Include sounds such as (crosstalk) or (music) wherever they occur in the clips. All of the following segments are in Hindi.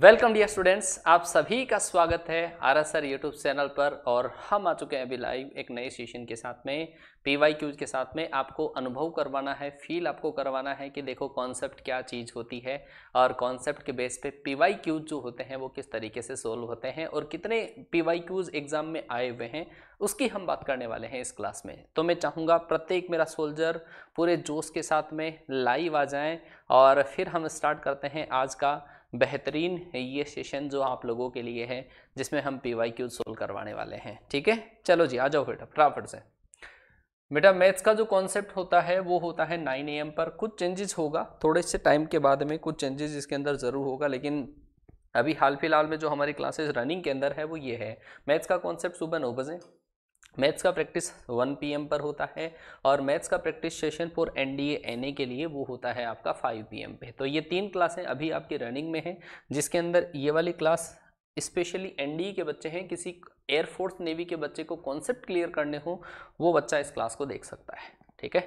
वेलकम डियर स्टूडेंट्स आप सभी का स्वागत है R S R YouTube channel पर और हम आ चुके हैं अभी लाइव एक नए सेशन के साथ में पी वाई क्यूज के साथ में आपको अनुभव करवाना है फील आपको करवाना है कि देखो कॉन्सेप्ट क्या चीज़ होती है और कॉन्सेप्ट के बेस पे पी वाई क्यूज जो होते हैं वो किस तरीके से सोल्व होते हैं और कितने पी वाई क्यूज एग्जाम में आए हुए हैं उसकी हम बात करने वाले हैं इस क्लास में तो मैं चाहूँगा प्रत्येक मेरा सोल्जर पूरे जोश के साथ में लाइव आ जाएँ और फिर हम स्टार्ट करते हैं आज का बेहतरीन ये सेशन जो आप लोगों के लिए है जिसमें हम पी वाई क्यू सोल्व करवाने वाले हैं ठीक है चलो जी आ जाओ बेटा फटाफट से बेटा मैथ्स का जो कॉन्सेप्ट होता है वो होता है नाइन ए पर कुछ चेंजेस होगा थोड़े से टाइम के बाद में कुछ चेंजेस इसके अंदर ज़रूर होगा लेकिन अभी हाल फिलहाल में जो हमारी क्लासेस रनिंग के अंदर है वो ये है मैथ्स का कॉन्सेप्ट सुबह नौ बजे मैथ्स का प्रैक्टिस 1 पीएम पर होता है और मैथ्स का practice session for NDA NA के लिए वो होता है आपका 5 पीएम पे तो ये तीन क्लासें अभी आपकी रनिंग में हैं जिसके अंदर ये वाली क्लास स्पेशली एनडीए के बच्चे हैं किसी एयरफोर्स नेवी के बच्चे को कॉन्सेप्ट क्लियर करने हो वो बच्चा इस क्लास को देख सकता है ठीक है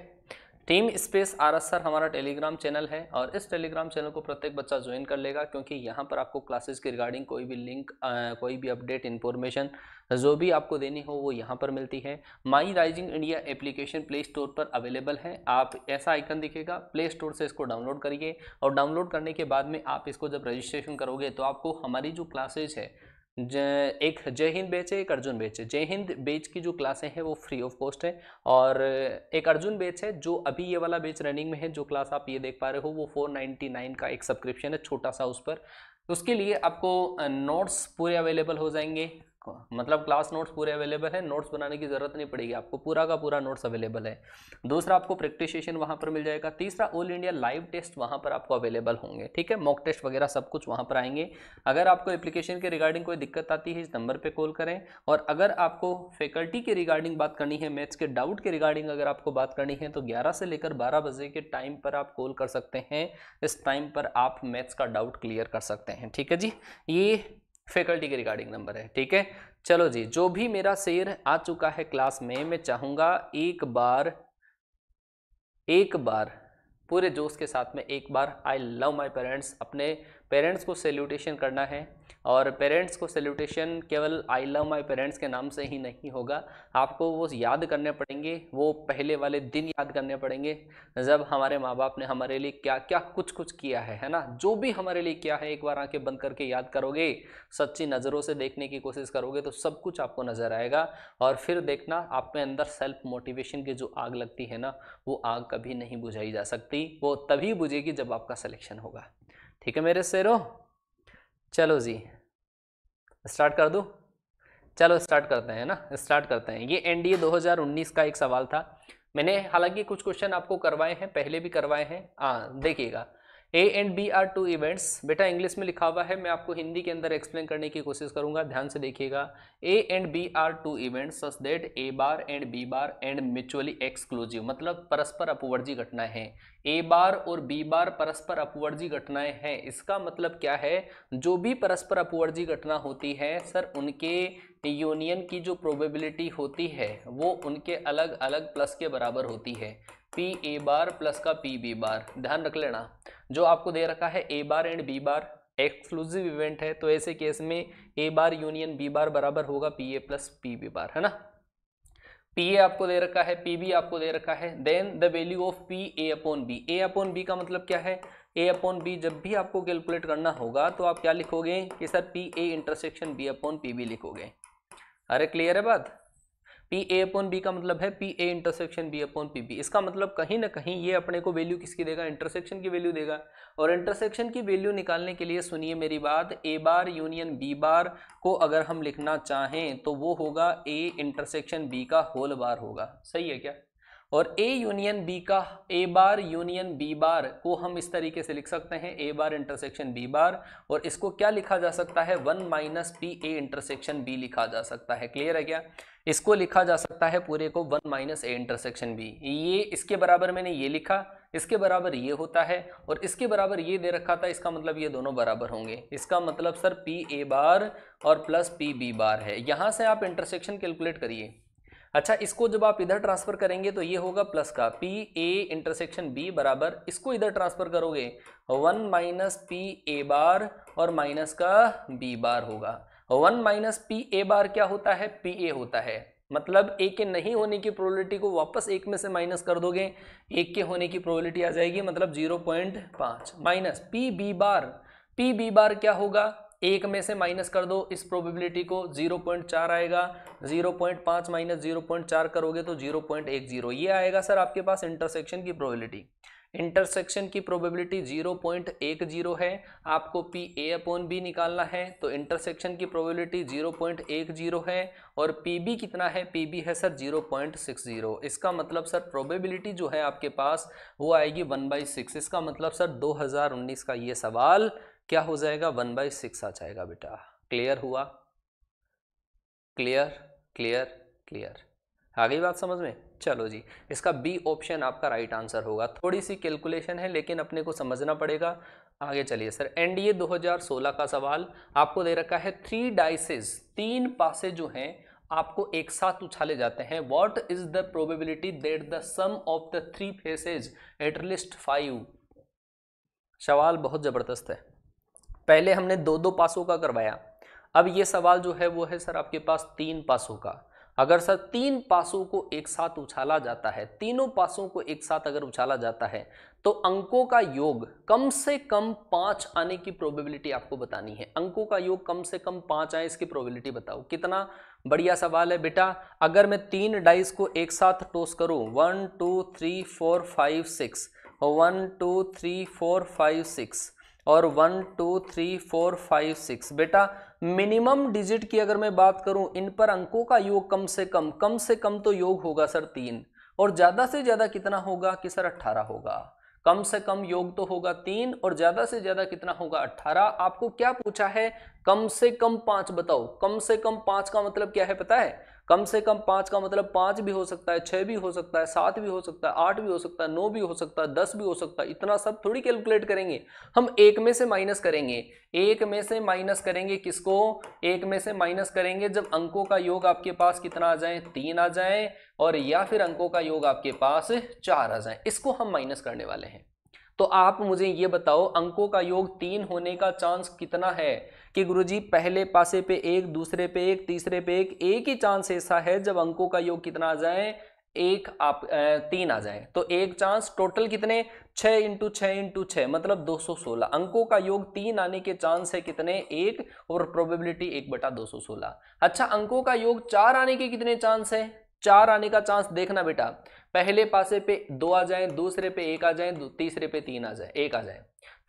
team space R S sir हमारा टेलीग्राम चैनल है और इस टेलीग्राम चैनल को प्रत्येक बच्चा ज्वाइन कर लेगा क्योंकि यहाँ पर आपको क्लासेस के रिगार्डिंग कोई भी लिंक आ, कोई भी अपडेट इन्फॉर्मेशन जो भी आपको देनी हो वो यहाँ पर मिलती है my rising India application Play Store पर अवेलेबल है आप ऐसा आइकन दिखेगा प्ले स्टोर से इसको डाउनलोड करिए और डाउनलोड करने के बाद में आप इसको जब रजिस्ट्रेशन करोगे तो आपको हमारी जो क्लासेज है एक जय हिंद बैच है एक अर्जुन बेच है जय हिंद बैच की जो क्लासें हैं वो फ्री ऑफ कॉस्ट है और एक अर्जुन बेच है जो अभी ये वाला बेच रनिंग में है जो क्लास आप ये देख पा रहे हो वो 499 का एक सब्सक्रिप्शन है छोटा सा उस पर उसके लिए आपको नोट्स पूरे अवेलेबल हो जाएंगे मतलब क्लास नोट्स पूरे अवेलेबल है नोट्स बनाने की ज़रूरत नहीं पड़ेगी आपको पूरा का पूरा नोट्स अवेलेबल है दूसरा आपको प्रैक्टिस सेशन वहाँ पर मिल जाएगा तीसरा ऑल इंडिया लाइव टेस्ट वहाँ पर आपको अवेलेबल होंगे ठीक है मॉक टेस्ट वगैरह सब कुछ वहाँ पर आएंगे अगर आपको एप्लीकेशन के रिगार्डिंग कोई दिक्कत आती है इस नंबर पर कॉल करें और अगर आपको फैकल्टी के रिगार्डिंग बात करनी है मैथ्स के डाउट के रिगार्डिंग अगर आपको बात करनी है तो ग्यारह से लेकर बारह बजे के टाइम पर आप कॉल कर सकते हैं इस टाइम पर आप मैथ्स का डाउट क्लियर कर सकते हैं ठीक है जी ये फैकल्टी के रिगार्डिंग नंबर है ठीक है चलो जी जो भी मेरा शेयर आ चुका है क्लास में मैं चाहूँगा एक बार एक बार पूरे जोश के साथ में एक बार आई लव माई पेरेंट्स अपने पेरेंट्स को सैल्यूटेशन करना है और पेरेंट्स को सेल्यूटेशन केवल आई लव माई पेरेंट्स के नाम से ही नहीं होगा आपको वो याद करने पड़ेंगे वो पहले वाले दिन याद करने पड़ेंगे जब हमारे माँ बाप ने हमारे लिए क्या क्या कुछ कुछ किया है है ना जो भी हमारे लिए किया है एक बार आंखें बंद करके याद करोगे सच्ची नज़रों से देखने की कोशिश करोगे तो सब कुछ आपको नज़र आएगा और फिर देखना आप में अंदर सेल्फ मोटिवेशन की जो आग लगती है ना वो आग कभी नहीं बुझाई जा सकती वो तभी बुझेगी जब आपका सलेक्शन होगा ठीक है मेरे सेरो चलो जी स्टार्ट कर दूँ चलो स्टार्ट करते हैं ना स्टार्ट करते हैं ये एन 2019 का एक सवाल था मैंने हालांकि कुछ क्वेश्चन आपको करवाए हैं पहले भी करवाए हैं हाँ देखिएगा A and B are two events बेटा इंग्लिश में लिखा हुआ है मैं आपको हिंदी के अंदर एक्सप्लेन करने की कोशिश करूंगा ध्यान से देखिएगा A and B are two events such that A bar and B bar and mutually exclusive मतलब परस्पर अपवर्जी घटनाएं हैं ए बार और बी बार परस्पर अपवर्जी घटनाएं हैं इसका मतलब क्या है जो भी परस्पर अपवर्जी घटना होती है सर उनके यूनियन की जो प्रोबेबिलिटी होती है वो उनके अलग अलग प्लस के बराबर होती है पी ए बार प्लस का पी बी बार ध्यान रख लेना जो आपको दे रखा है A bar and B bar exclusive event है तो ऐसे केस में ए बार यूनियन बी बार बराबर होगा P A plus P B bar है ना पी ए आपको दे रखा है पी बी आपको दे रखा है then the value of P A upon B A upon B का मतलब क्या है ए अपॉन बी जब भी आपको कैलकुलेट करना होगा तो आप क्या लिखोगे कि sir P A intersection B upon P B लिखोगे अरे क्लियर है बात पी ए अपॉन बी का मतलब है P A intersection B upon P B इसका मतलब कहीं ना कहीं ये अपने को वैल्यू किसकी देगा इंटरसेक्शन की वैल्यू देगा और इंटरसेक्शन की वैल्यू निकालने के लिए सुनिए मेरी बात ए बार यूनियन बी बार को अगर हम लिखना चाहें तो वो होगा ए इंटरसेक्शन बी का होल बार होगा सही है क्या और ए यूनियन बी का ए बार यूनियन बी बार को हम इस तरीके से लिख सकते हैं ए बार इंटरसेक्शन बी बार और इसको क्या लिखा जा सकता है one minus P A intersection B लिखा जा सकता है क्लियर है क्या इसको लिखा जा सकता है पूरे को one minus A intersection B ये इसके बराबर मैंने ये लिखा इसके बराबर ये होता है और इसके बराबर ये दे रखा था इसका मतलब ये दोनों बराबर होंगे इसका मतलब सर पी ए बार और प्लस पी बी बार है यहाँ से आप इंटरसेक्शन कैलकुलेट करिए अच्छा इसको जब आप इधर ट्रांसफर करेंगे तो ये होगा प्लस का पी ए इंटरसेक्शन बी बराबर इसको इधर ट्रांसफर करोगे one minus P A bar और माइनस का बी बार होगा one minus P A bar क्या होता है पी ए होता है मतलब ए के नहीं होने की प्रोबेबिलिटी को वापस एक में से माइनस कर दोगे एक के होने की प्रोबेबिलिटी आ जाएगी मतलब जीरो पॉइंट पाँच minus P B bar P B bar क्या होगा एक में से माइनस कर दो इस प्रोबेबिलिटी को जीरो पॉइंट चार आएगा जीरो पॉइंट पाँच माइनस जीरो पॉइंट चार करोगे तो जीरो पॉइंट जीरो ये आएगा सर आपके पास इंटरसेक्शन की प्रोबेबिलिटी इंटरसेक्शन की प्रोबेबिलिटी 0.10 है आपको पी ए अपॉन बी निकालना है तो इंटरसेक्शन की प्रोबेबिलिटी 0.10 है और पी बी कितना है पी बी है सर 0.60 इसका मतलब सर प्रोबेबिलिटी जो है आपके पास वो आएगी वन बाई सिक्स इसका मतलब सर 2019 का ये सवाल क्या हो जाएगा वन बाई सिक्स आ जाएगा बेटा क्लियर हुआ क्लियर क्लियर क्लियर आ गई बात समझ में चलो जी इसका बी ऑप्शन आपका राइट आंसर होगा थोड़ी सी कैलकुलेशन है लेकिन अपने को समझना पड़ेगा आगे चलिए सर एनडीए 2016 का सवाल आपको दे रखा है थ्री डाइसेस तीन पासे जो हैं आपको एक साथ उछाले जाते हैं what is the probability that the sum of the three faces at least five सवाल बहुत ज़बरदस्त है पहले हमने दो दो पासों का करवाया अब ये सवाल जो है वो है सर आपके पास तीन पासों का अगर सर तीन पासों को एक साथ उछाला जाता है तीनों पासों को एक साथ अगर उछाला जाता है तो अंकों का योग कम से कम पाँच आने की प्रोबेबिलिटी आपको बतानी है अंकों का योग कम से कम पाँच आए इसकी प्रोबेबिलिटी बताओ कितना बढ़िया सवाल है बेटा अगर मैं तीन डाइस को एक साथ टोस करूँ one two three four five six one two three four five six और one two three four five six बेटा मिनिमम डिजिट की अगर मैं बात करूं इन पर अंकों का योग कम से कम कम से कम तो योग होगा सर तीन और ज़्यादा से ज़्यादा कितना होगा कि सर अट्ठारह होगा कम से कम योग तो होगा तीन और ज़्यादा से ज़्यादा कितना होगा अट्ठारह आपको क्या पूछा है कम से कम पांच बताओ कम से कम पांच का मतलब क्या है पता है कम से कम पाँच का मतलब पाँच भी हो सकता है छः भी हो सकता है सात भी हो सकता है आठ भी हो सकता है नौ भी हो सकता है दस भी हो सकता है इतना सब थोड़ी कैलकुलेट करेंगे हम एक में से माइनस करेंगे एक में से माइनस करेंगे किसको एक में से माइनस करेंगे जब अंकों का योग आपके पास कितना आ जाए तीन आ जाए और या फिर अंकों का योग आपके पास चार आ जाए इसको हम माइनस करने वाले हैं तो आप मुझे ये बताओ अंकों का योग तीन होने का चांस कितना है कि गुरुजी पहले पासे पे एक दूसरे पे एक तीसरे पे एक एक ही चांस ऐसा है जब अंकों का योग कितना आ जाए एक आप तीन आ जाए तो एक चांस टोटल कितने छः इंटू छः इंटू छः मतलब 216 अंकों का योग तीन आने के चांस है कितने एक और प्रोबेबिलिटी एक बटा 216 अच्छा अंकों का योग चार आने के कितने चांस है चार आने का चांस देखना बेटा पहले पासे पे दो आ जाए दूसरे पे एक आ जाए तीसरे पे तीन आ जाए एक आ जाए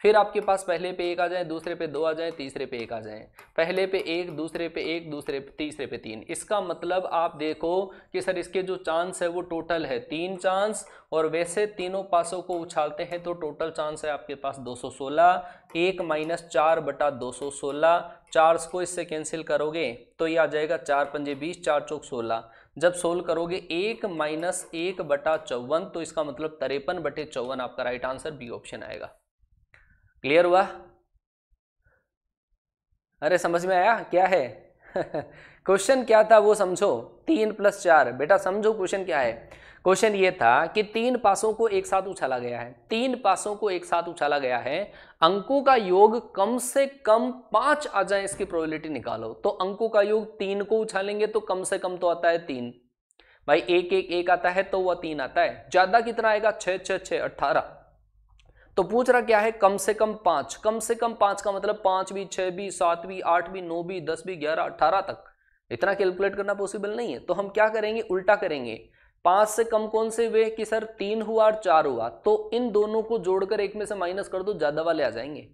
फिर आपके पास पहले पे एक आ जाए दूसरे पे दो आ जाए तीसरे पे एक आ जाए पहले पे एक दूसरे पे एक दूसरे पे तीसरे पे तीन इसका मतलब आप देखो कि सर इसके जो चांस है वो टोटल है तीन चांस और वैसे तीनों पासों को उछालते हैं तो टोटल चांस है आपके पास 216 एक माइनस चार बटा दो सौ सोलह चार्स को इससे कैंसिल करोगे तो ये आ जाएगा चार पंजे बीस चार चौक सोलह जब सोल्व करोगे एक माइनस एक बटा चौवन तो इसका मतलब तिरपन बटे चौवन आपका राइट आंसर बी ऑप्शन आएगा क्लियर हुआ अरे समझ में आया क्या है क्वेश्चन (laughs) क्या था वो समझो तीन प्लस चार बेटा समझो क्वेश्चन क्या है क्वेश्चन ये था कि तीन पासों को एक साथ उछाला गया है तीन पासों को एक साथ उछाला गया है अंकों का योग कम से कम पांच आ जाए इसकी प्रोबेबिलिटी निकालो तो अंकों का योग तीन को उछालेंगे तो कम से कम तो आता है तीन भाई एक एक एक आता है तो वह तीन आता है ज्यादा कितना आएगा छह छह छह तो पूछ रहा क्या है कम से कम पांच कम से कम पांच का मतलब पांच भी भी भी छह सात आठ भी नौ भी दस भी ग्यारह अठारह तक इतना कैलकुलेट करना पॉसिबल नहीं है तो हम क्या करेंगे उल्टा करेंगे पांच से कम कौन से वे कि सर तीन हुआ और चार हुआ तो इन दोनों को जोड़कर एक में से माइनस कर दो ज्यादा वाले आ जाएंगे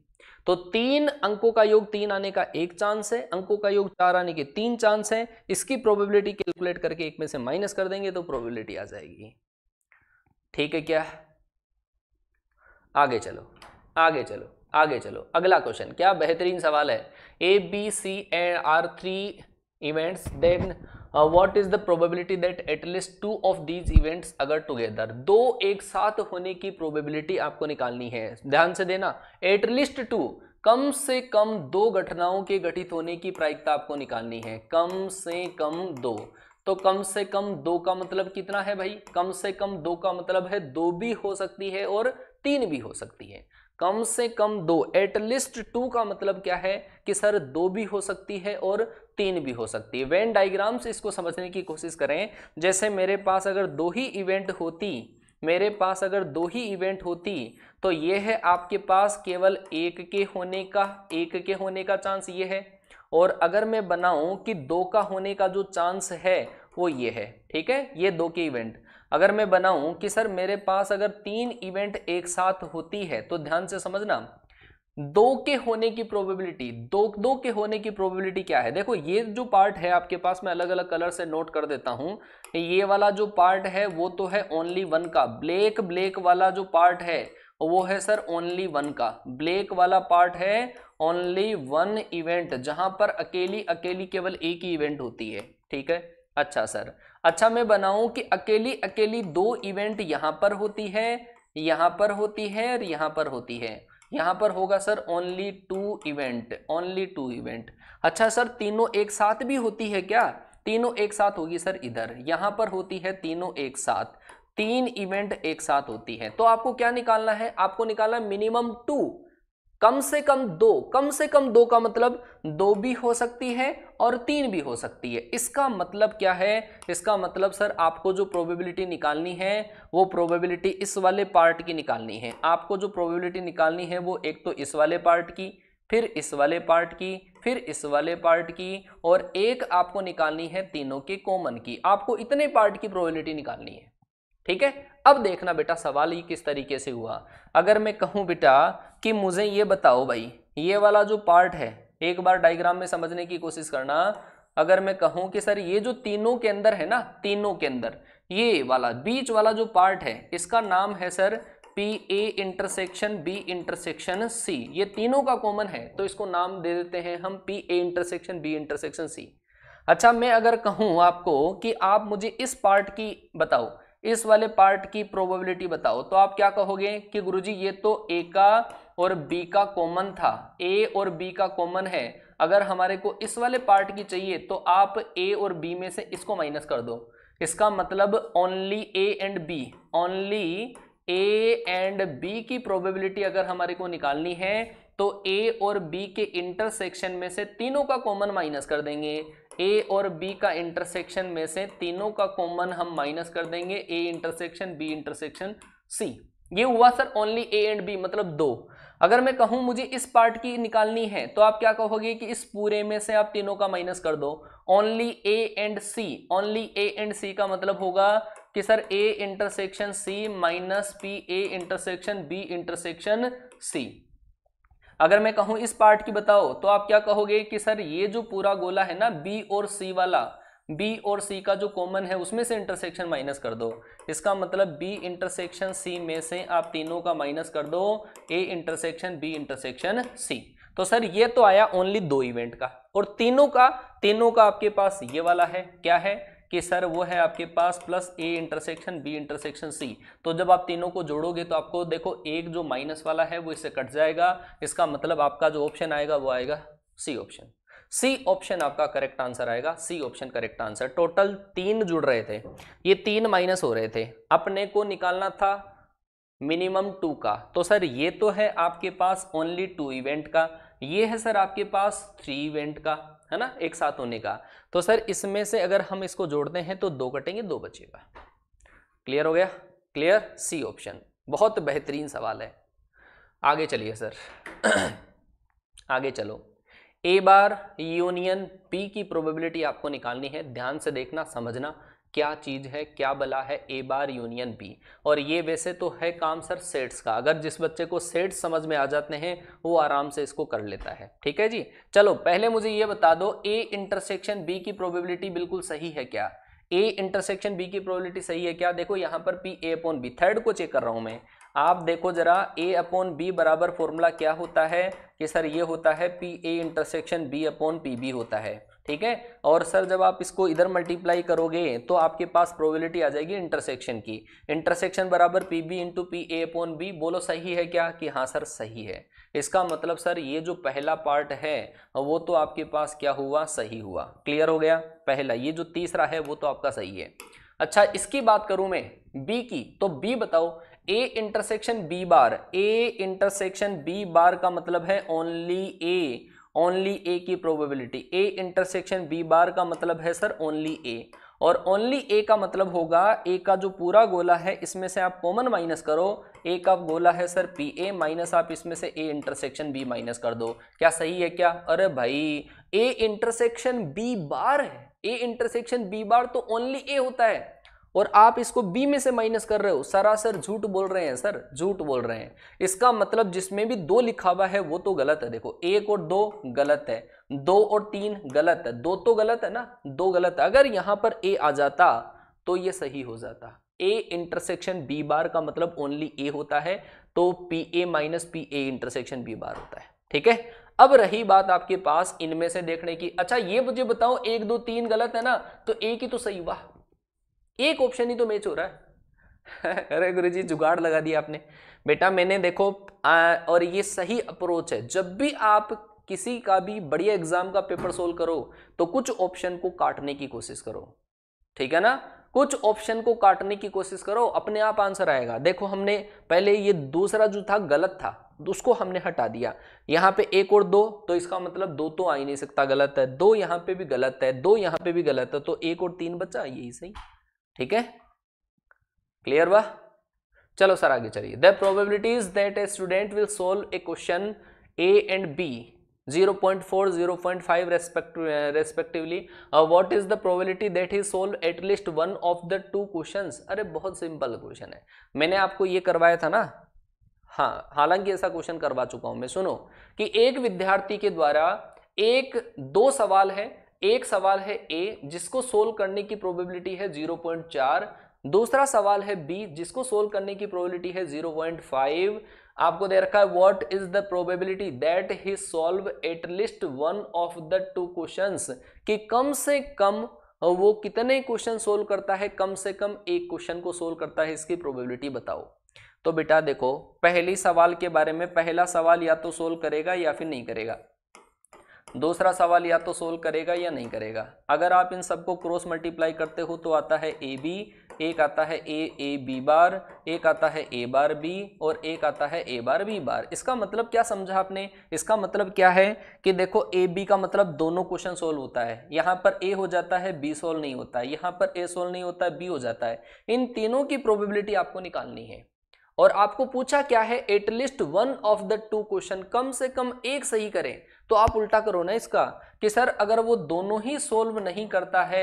तो तीन अंकों का योग तीन आने का एक चांस है अंकों का योग चार आने के तीन चांस है इसकी प्रोबेबिलिटी कैलकुलेट करके एक में से माइनस कर देंगे तो प्रोबेबिलिटी आ जाएगी ठीक है क्या आगे चलो आगे चलो आगे चलो अगला क्वेश्चन क्या बेहतरीन सवाल है A B C and are three events then what is the probability that at least two of these events अगर टुगेदर दो एक साथ होने की प्रोबेबिलिटी आपको निकालनी है ध्यान से देना एटलीस्ट टू कम से कम दो घटनाओं के गठित होने की प्रायिकता आपको निकालनी है कम से कम दो तो कम से कम दो का मतलब कितना है भाई कम से कम दो का मतलब है दो भी हो सकती है और तीन भी हो सकती है कम से कम दो एटलीस्ट टू का मतलब क्या है कि सर दो भी हो सकती है और तीन भी हो सकती है वेन डायग्राम से इसको समझने की कोशिश करें जैसे मेरे पास अगर दो ही इवेंट होती मेरे पास अगर दो ही इवेंट होती तो ये है आपके पास केवल एक के होने का एक के होने का चांस ये है और अगर मैं बनाऊं कि दो का होने का जो चांस है वो ये है ठीक है ये दो के इवेंट अगर मैं बनाऊं कि सर मेरे पास अगर तीन इवेंट एक साथ होती है तो ध्यान से समझना दो के होने की प्रोबेबिलिटी दो दो के होने की प्रोबेबिलिटी क्या है देखो ये जो पार्ट है आपके पास मैं अलग अलग कलर से नोट कर देता हूँ ये वाला जो पार्ट है वो तो है ओनली वन का ब्लैक ब्लैक वाला जो पार्ट है वो है सर ओनली वन का ब्लैक वाला पार्ट है ओनली वन इवेंट जहां पर अकेली अकेली केवल एक ही इवेंट होती है ठीक है अच्छा सर अच्छा मैं बनाऊं कि अकेली अकेली दो इवेंट यहाँ पर होती है यहाँ पर होती है और यहाँ पर होती है यहाँ पर होगा sir only two event only two event अच्छा सर तीनों एक साथ भी होती है क्या तीनों एक साथ होगी सर इधर यहाँ पर होती है तीनों एक साथ तीन इवेंट एक साथ होती है तो आपको क्या निकालना है आपको निकालना मिनिमम टू कम से कम दो कम से कम दो का मतलब दो भी हो सकती है और तीन भी हो सकती है इसका मतलब क्या है इसका मतलब सर आपको जो प्रोबेबिलिटी निकालनी है वो प्रोबेबिलिटी इस वाले पार्ट की निकालनी है आपको जो प्रोबेबिलिटी निकालनी है वो एक तो इस वाले पार्ट की फिर इस वाले पार्ट की फिर इस वाले पार्ट की और एक आपको निकालनी है तीनों के कॉमन की आपको इतने पार्ट की प्रोबेबिलिटी निकालनी है ठीक है अब देखना बेटा सवाल ये किस तरीके से हुआ अगर मैं कहूँ बेटा कि मुझे ये बताओ भाई ये वाला जो पार्ट है एक बार डायग्राम में समझने की कोशिश करना अगर मैं कहूं कि सर ये जो तीनों के अंदर है ना तीनों के अंदर ये वाला बीच वाला जो पार्ट है इसका नाम है sir P A intersection B intersection C ये तीनों का कॉमन है तो इसको नाम दे देते हैं हम P A intersection B intersection C अच्छा मैं अगर कहूं आपको कि आप मुझे इस पार्ट की बताओ इस वाले पार्ट की प्रोबेबिलिटी बताओ तो आप क्या कहोगे कि गुरुजी ये तो ए का और बी का कॉमन था ए और बी का कॉमन है अगर हमारे को इस वाले पार्ट की चाहिए तो आप ए और बी में से इसको माइनस कर दो इसका मतलब only A and B only A and B की प्रोबेबिलिटी अगर हमारे को निकालनी है तो ए और बी के इंटरसेक्शन में से तीनों का कॉमन माइनस कर देंगे ए और बी का इंटरसेक्शन में से तीनों का कॉमन हम माइनस कर देंगे A intersection B intersection C ये हुआ sir only A and B मतलब दो अगर मैं कहूँ मुझे इस पार्ट की निकालनी है तो आप क्या कहोगे कि इस पूरे में से आप तीनों का माइनस कर दो only A and C only A and C का मतलब होगा कि sir A intersection C minus P A intersection B intersection C अगर मैं कहूँ इस पार्ट की बताओ तो आप क्या कहोगे कि सर ये जो पूरा गोला है ना बी और सी वाला बी और सी का जो कॉमन है उसमें से इंटरसेक्शन माइनस कर दो इसका मतलब बी इंटरसेक्शन सी में से आप तीनों का माइनस कर दो A intersection B intersection C तो सर ये तो आया ओनली दो इवेंट का और तीनों का तीनों का आपके पास ये वाला है क्या है कि सर वो है आपके पास plus A intersection B intersection C तो जब आप तीनों को जोड़ोगे तो आपको देखो एक जो माइनस वाला है वो इससे कट जाएगा इसका मतलब आपका जो ऑप्शन आएगा वो आएगा सी ऑप्शन सी ऑप्शन आपका करेक्ट आंसर आएगा C option correct answer total तीन जुड़ रहे थे ये तीन माइनस हो रहे थे अपने को निकालना था मिनिमम टू का तो सर ये तो है आपके पास ओनली टू इवेंट का ये है सर आपके पास थ्री इवेंट का है ना एक साथ होने का तो सर इसमें से अगर हम इसको जोड़ते हैं तो दो कटेंगे दो बचेगा क्लियर हो गया क्लियर सी ऑप्शन बहुत बेहतरीन सवाल है आगे चलिए सर (clears throat) आगे चलो ए बार यूनियन पी की प्रोबेबिलिटी आपको निकालनी है ध्यान से देखना समझना क्या चीज़ है क्या बला है ए बार यूनियन बी और ये वैसे तो है काम सर सेट्स का अगर जिस बच्चे को सेट्स समझ में आ जाते हैं वो आराम से इसको कर लेता है ठीक है जी चलो पहले मुझे ये बता दो ए इंटरसेक्शन बी की प्रोबेबिलिटी बिल्कुल सही है क्या ए इंटरसेक्शन बी की प्रोबेबिलिटी सही है क्या देखो यहाँ पर P A upon B third को चेक कर रहा हूँ मैं आप देखो जरा ए अपॉन बी बराबर फॉर्मूला क्या होता है कि सर ये होता है P A intersection B upon P B होता है ठीक है और सर जब आप इसको इधर मल्टीप्लाई करोगे तो आपके पास प्रोबेबिलिटी आ जाएगी इंटरसेक्शन की इंटरसेक्शन बराबर P B into P A upon B बोलो सही है क्या कि हाँ सर सही है इसका मतलब सर ये जो पहला पार्ट है वो तो आपके पास क्या हुआ सही हुआ क्लियर हो गया पहला ये जो तीसरा है वो तो आपका सही है अच्छा इसकी बात करूं मैं बी की तो बी बताओ A intersection B bar A intersection B bar का मतलब है ओनली ए ओनली ए की probability A intersection B bar का मतलब है सर ओनली ए और ओनली ए का मतलब होगा ए का जो पूरा गोला है इसमें से आप कॉमन माइनस करो ए का गोला है सर पी ए माइनस आप इसमें से ए इंटरसेक्शन बी माइनस कर दो क्या सही है क्या अरे भाई ए इंटरसेक्शन बी बार है ए इंटरसेक्शन बी बार तो ओनली ए होता है और आप इसको बी में से माइनस कर रहे हो सरासर झूठ बोल रहे हैं सर झूठ बोल रहे हैं इसका मतलब जिसमें भी दो लिखा हुआ है वो तो गलत है देखो एक और दो गलत है दो और तीन गलत है दो तो गलत है ना दो गलत है अगर यहाँ पर ए आ जाता तो ये सही हो जाता ए इंटरसेक्शन बी बार का मतलब ओनली ए होता है तो P A minus P A intersection B bar होता है ठीक है अब रही बात आपके पास इनमें से देखने की अच्छा ये मुझे बताओ एक दो तीन गलत है ना तो ए की तो सही हुआ एक ऑप्शन ही तो मैच हो रहा है (laughs) अरे गुरु जी जुगाड़ लगा दिया आपने बेटा मैंने देखो आ, और ये सही अप्रोच है जब भी आप किसी का भी बढ़िया एग्जाम का पेपर सोल्व करो तो कुछ ऑप्शन को काटने की कोशिश करो ठीक है ना कुछ ऑप्शन को काटने की कोशिश करो अपने आप आंसर आएगा देखो हमने पहले ये दूसरा जो था गलत था उसको हमने हटा दिया यहाँ पे एक और दो तो इसका मतलब दो तो आ ही नहीं सकता गलत है दो यहाँ पे भी गलत है दो यहाँ पे भी गलत है तो एक और तीन बचा यही सही ठीक है क्लियर हुआ चलो सर आगे चलिए the probabilities that a student will solve a question A and B 0.4 0.5 respect, uh, respectively uh, what is the probability that he solve at least one of the two questions अरे बहुत सिंपल क्वेश्चन है मैंने आपको ये करवाया था ना हाँ हालांकि ऐसा क्वेश्चन करवा चुका हूं मैं सुनो कि एक विद्यार्थी के द्वारा एक दो सवाल है एक सवाल है ए जिसको सोल्व करने की प्रोबेबिलिटी है 0.4 दूसरा सवाल है बी जिसको सोल्व करने की प्रोबेबिलिटी है 0.5 आपको दे रखा है what is the probability that he solve least one of the two questions कि कम से कम वो कितने क्वेश्चन सोल्व करता है कम से कम एक क्वेश्चन को सोल्व करता है इसकी प्रोबेबिलिटी बताओ तो बेटा देखो पहली सवाल के बारे में पहला सवाल या तो सोल्व करेगा या फिर नहीं करेगा दूसरा सवाल या तो सोल्व करेगा या नहीं करेगा अगर आप इन सबको क्रॉस मल्टीप्लाई करते हो तो आता है ए बी एक आता है ए ए बी बार एक आता है ए बार बी और एक आता है ए बार बी बार इसका मतलब क्या समझा आपने इसका मतलब क्या है कि देखो ए बी का मतलब दोनों क्वेश्चन सोल्व होता है यहाँ पर ए हो जाता है बी सोल्व नहीं होता है यहाँ पर ए सोल्व नहीं होता है बी हो जाता है इन तीनों की प्रोबेबिलिटी आपको निकालनी है और आपको पूछा क्या है at least one of the two question कम से कम एक सही करें तो आप उल्टा करो ना इसका कि सर अगर वो दोनों ही सोल्व नहीं करता है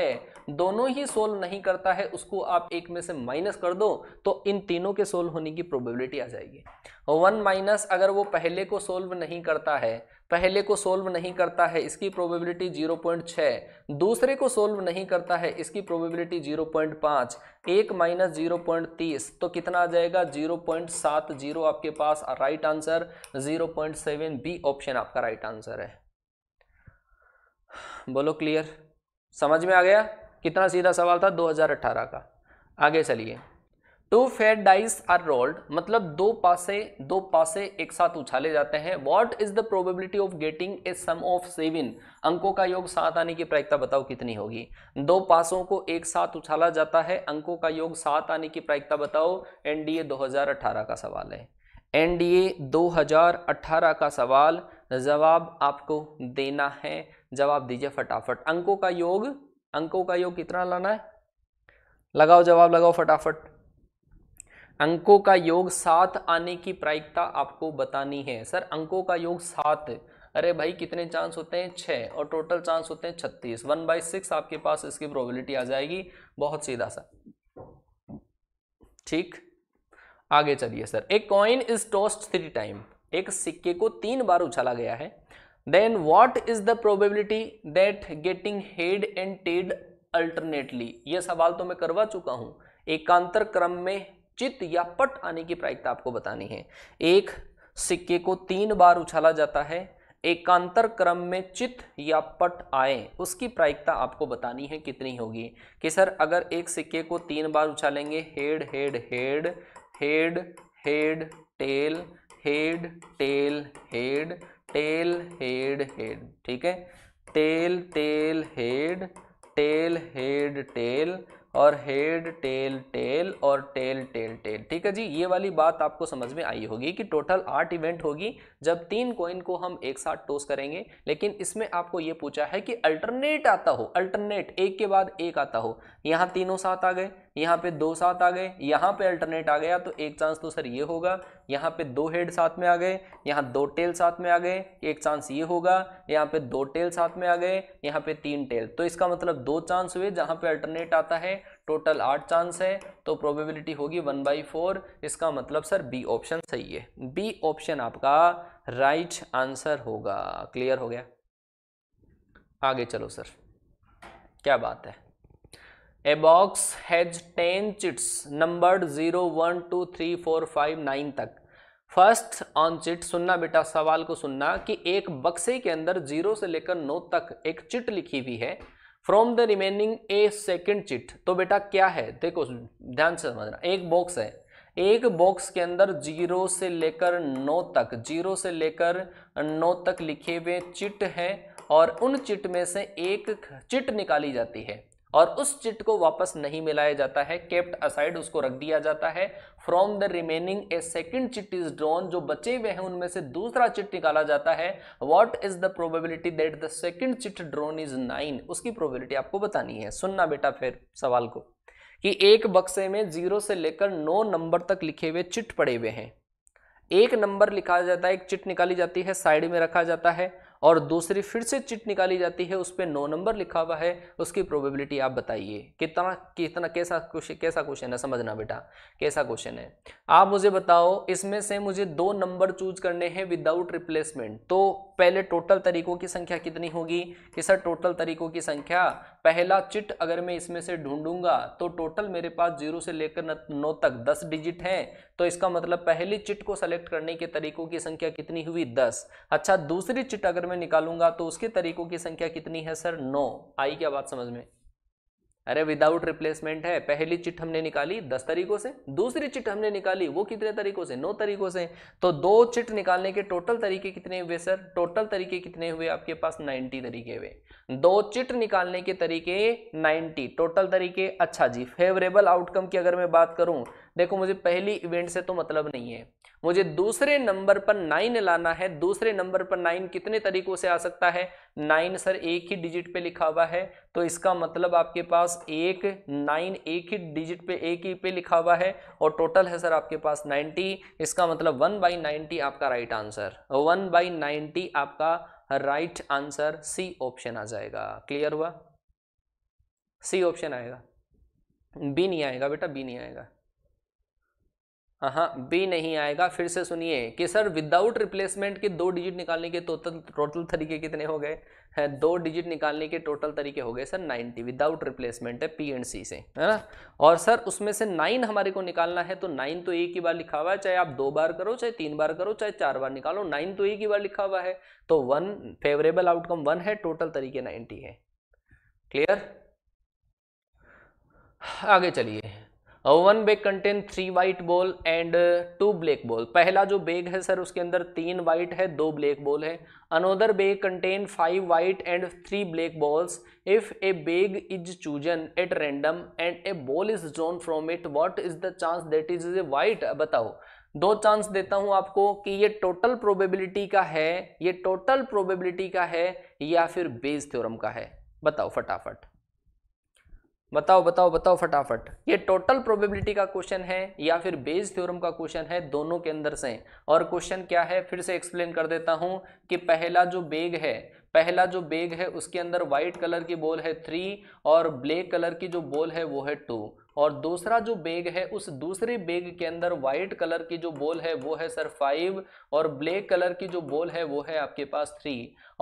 दोनों ही सोल्व नहीं करता है उसको आप एक में से माइनस कर दो तो इन तीनों के सोल्व होने की प्रोबेबिलिटी आ जाएगी वन माइनस अगर वो पहले को सोल्व नहीं करता है पहले को सोल्व नहीं करता है इसकी प्रोबेबिलिटी 0.6 दूसरे को सोल्व नहीं करता है इसकी प्रोबेबिलिटी 0.5 एक माइनस जीरो पॉइंट तीस तो कितना आ जाएगा जीरो पॉइंट सात जीरो आपके पास right answer zero point seven B option आपका राइट आंसर है बोलो क्लियर समझ में आ गया कितना सीधा सवाल था 2018 का आगे चलिए two fair dice are rolled मतलब दो पासे दो पासे एक साथ उछाले जाते हैं what is the probability of getting a sum of seven अंकों का योग सात आने की प्रायिकता बताओ कितनी होगी दो पासों को एक साथ उछाला जाता है अंकों का योग सात आने की प्रायिकता बताओ एनडीए 2018 का सवाल है एनडीए 2018 का सवाल जवाब आपको देना है जवाब दीजिए फटाफट अंकों का योग अंकों का योग कितना लाना है लगाओ जवाब लगाओ फटाफट अंकों का योग सात आने की प्रायिकता आपको बतानी है सर अंकों का योग सात अरे भाई कितने चांस होते हैं छः और टोटल चांस होते हैं छत्तीस वन बाई सिक्स आपके पास इसकी प्रोबेबिलिटी आ जाएगी बहुत सीधा सा ठीक आगे चलिए सर एक coin is tossed three time एक सिक्के को तीन बार उछाला गया है then what is the probability that getting head and tail alternately ये सवाल तो मैं करवा चुका हूँ एकांतर क्रम में चित या पट आने की प्रायिकता आपको बतानी है एक सिक्के को तीन बार उछाला जाता है एकांतर क्रम में चित या पट आए उसकी प्रायिकता आपको बतानी है कितनी होगी कि सर अगर एक सिक्के को तीन बार उछालेंगे head head head head head tail head tail head tail head head ठीक है tail tail head tail head tail, tail, head, tail और हेड टेल टेल और टेल टेल टेल ठीक है जी ये वाली बात आपको समझ में आई होगी कि टोटल आठ इवेंट होगी जब तीन कॉइन को हम एक साथ टोस करेंगे लेकिन इसमें आपको ये पूछा है कि अल्टरनेट आता हो अल्टरनेट एक के बाद एक आता हो यहाँ तीनों साथ आ गए यहाँ पे दो साथ आ गए यहाँ पे अल्टरनेट आ गया तो एक चांस तो सर ये होगा यहाँ पे दो हेड साथ में आ गए यहाँ दो टेल साथ में आ गए एक चांस ये होगा यहाँ पे दो टेल साथ में आ गए यहाँ पे तीन टेल तो इसका मतलब दो चांस हुए जहाँ पे अल्टरनेट आता है टोटल आठ चांस है तो प्रोबेबिलिटी होगी वन बाई फोर इसका मतलब सर बी ऑप्शन सही है बी ऑप्शन आपका राइट आंसर होगा क्लियर हो गया आगे चलो सर क्या बात है a box has ten chits numbered zero one two three four five nine तक फर्स्ट ऑन चिट सुनना बेटा सवाल को सुनना कि एक बक्से के अंदर जीरो से लेकर नौ तक एक चिट लिखी हुई है from the remaining a second chit तो बेटा क्या है देखो ध्यान से समझना एक बॉक्स है एक बॉक्स के अंदर जीरो से लेकर नौ तक जीरो से लेकर नौ तक लिखे हुए चिट हैं और उन चिट में से एक चिट निकाली जाती है और उस चिट को वापस नहीं मिलाया जाता है केप्ट असाइड उसको रख दिया जाता है from the remaining a second chit is drawn जो बचे हुए हैं उनमें से दूसरा चिट निकाला जाता है what is the probability that the second chit drawn is nine उसकी प्रोबेबिलिटी आपको बतानी है सुनना बेटा फिर सवाल को कि एक बक्से में जीरो से लेकर नौ नंबर तक लिखे हुए चिट पड़े हुए हैं एक नंबर लिखा जाता है एक चिट निकाली जाती है साइड में रखा जाता है और दूसरी फिर से चिट निकाली जाती है उस पर नौ नंबर लिखा हुआ है उसकी प्रोबेबिलिटी आप बताइए कितना कितना कैसा क्वेश्चन कैसा क्वेश्चन है समझना बेटा कैसा क्वेश्चन है आप मुझे बताओ इसमें से मुझे दो नंबर चूज करने हैं विदाउट रिप्लेसमेंट तो पहले टोटल तरीकों की संख्या कितनी होगी कि सर टोटल तरीकों की संख्या पहला चिट अगर मैं इसमें से ढूंढूंगा तो टोटल मेरे पास जीरो से लेकर नौ तक दस डिजिट हैं तो इसका मतलब पहली चिट को सेलेक्ट करने के तरीकों की संख्या कितनी हुई दस अच्छा दूसरी चिट अगर मैं निकालूंगा तो उसके तरीकों की संख्या कितनी है सर नौ आई क्या बात समझ में अरे विदाउट रिप्लेसमेंट है पहली चिट हमने निकाली दस तरीकों से दूसरी चिट हमने निकाली वो कितने तरीकों से नौ तरीकों से तो दो चिट निकालने के टोटल तरीके कितने हुए सर टोटल तरीके कितने हुए आपके पास नाइन्टी तरीके हुए दो चिट निकालने के तरीके नाइन्टी टोटल तरीके अच्छा जी फेवरेबल आउटकम की अगर मैं बात करूं देखो मुझे पहली इवेंट से तो मतलब नहीं है मुझे दूसरे नंबर पर नाइन लाना है दूसरे नंबर पर नाइन कितने तरीकों से आ सकता है नाइन सर एक ही डिजिट पे लिखा हुआ है तो इसका मतलब आपके पास एक नाइन एक ही डिजिट पे एक ही पे लिखा हुआ है और टोटल है सर आपके पास नाइन्टी इसका मतलब वन बाई नाइनटी आपका right answer one by ninety आपका राइट आंसर सी ऑप्शन आ जाएगा क्लियर हुआ सी ऑप्शन आएगा बी नहीं आएगा बेटा बी नहीं आएगा हाँ बी नहीं आएगा फिर से सुनिए कि सर विदाउट रिप्लेसमेंट के दो डिजिट निकालने के टोटल टोटल तरीके कितने हो गए हैं दो डिजिट निकालने के टोटल तरीके हो गए सर 90 विदाउट रिप्लेसमेंट है पी एंड सी से है ना और सर उसमें से नाइन हमारे को निकालना है तो नाइन तो एक ही बार लिखा हुआ है चाहे आप दो बार करो चाहे तीन बार करो चाहे चार बार निकालो नाइन तो एक ही बार लिखा हुआ है तो वन फेवरेबल आउटकम वन है टोटल तरीके नाइन्टी है क्लियर आगे चलिए one bag contain three white ball and two black ball पहला जो बैग है सर उसके अंदर तीन वाइट है दो ब्लैक बॉल है another bag contain five white and three black balls if a bag is chosen at random and a ball is जोन from it what is the chance that is a white बताओ दो चांस देता हूं आपको कि ये टोटल प्रोबेबिलिटी का है ये टोटल प्रोबेबिलिटी का है या फिर बेस थ्योरम का है बताओ फटाफट बताओ बताओ बताओ फटाफट ये टोटल प्रोबेबिलिटी का क्वेश्चन है या फिर बेस थ्योरम का क्वेश्चन है दोनों के अंदर से और क्वेश्चन क्या है फिर से एक्सप्लेन कर देता हूँ कि पहला जो बेग है पहला जो बेग है उसके अंदर वाइट कलर की बॉल है थ्री और ब्लैक कलर की जो बॉल है वो है टू और दूसरा जो बेग है उस दूसरे बेग के अंदर वाइट कलर की जो बॉल है वो है सर फाइव और ब्लैक कलर की जो बॉल है वो है आपके पास थ्री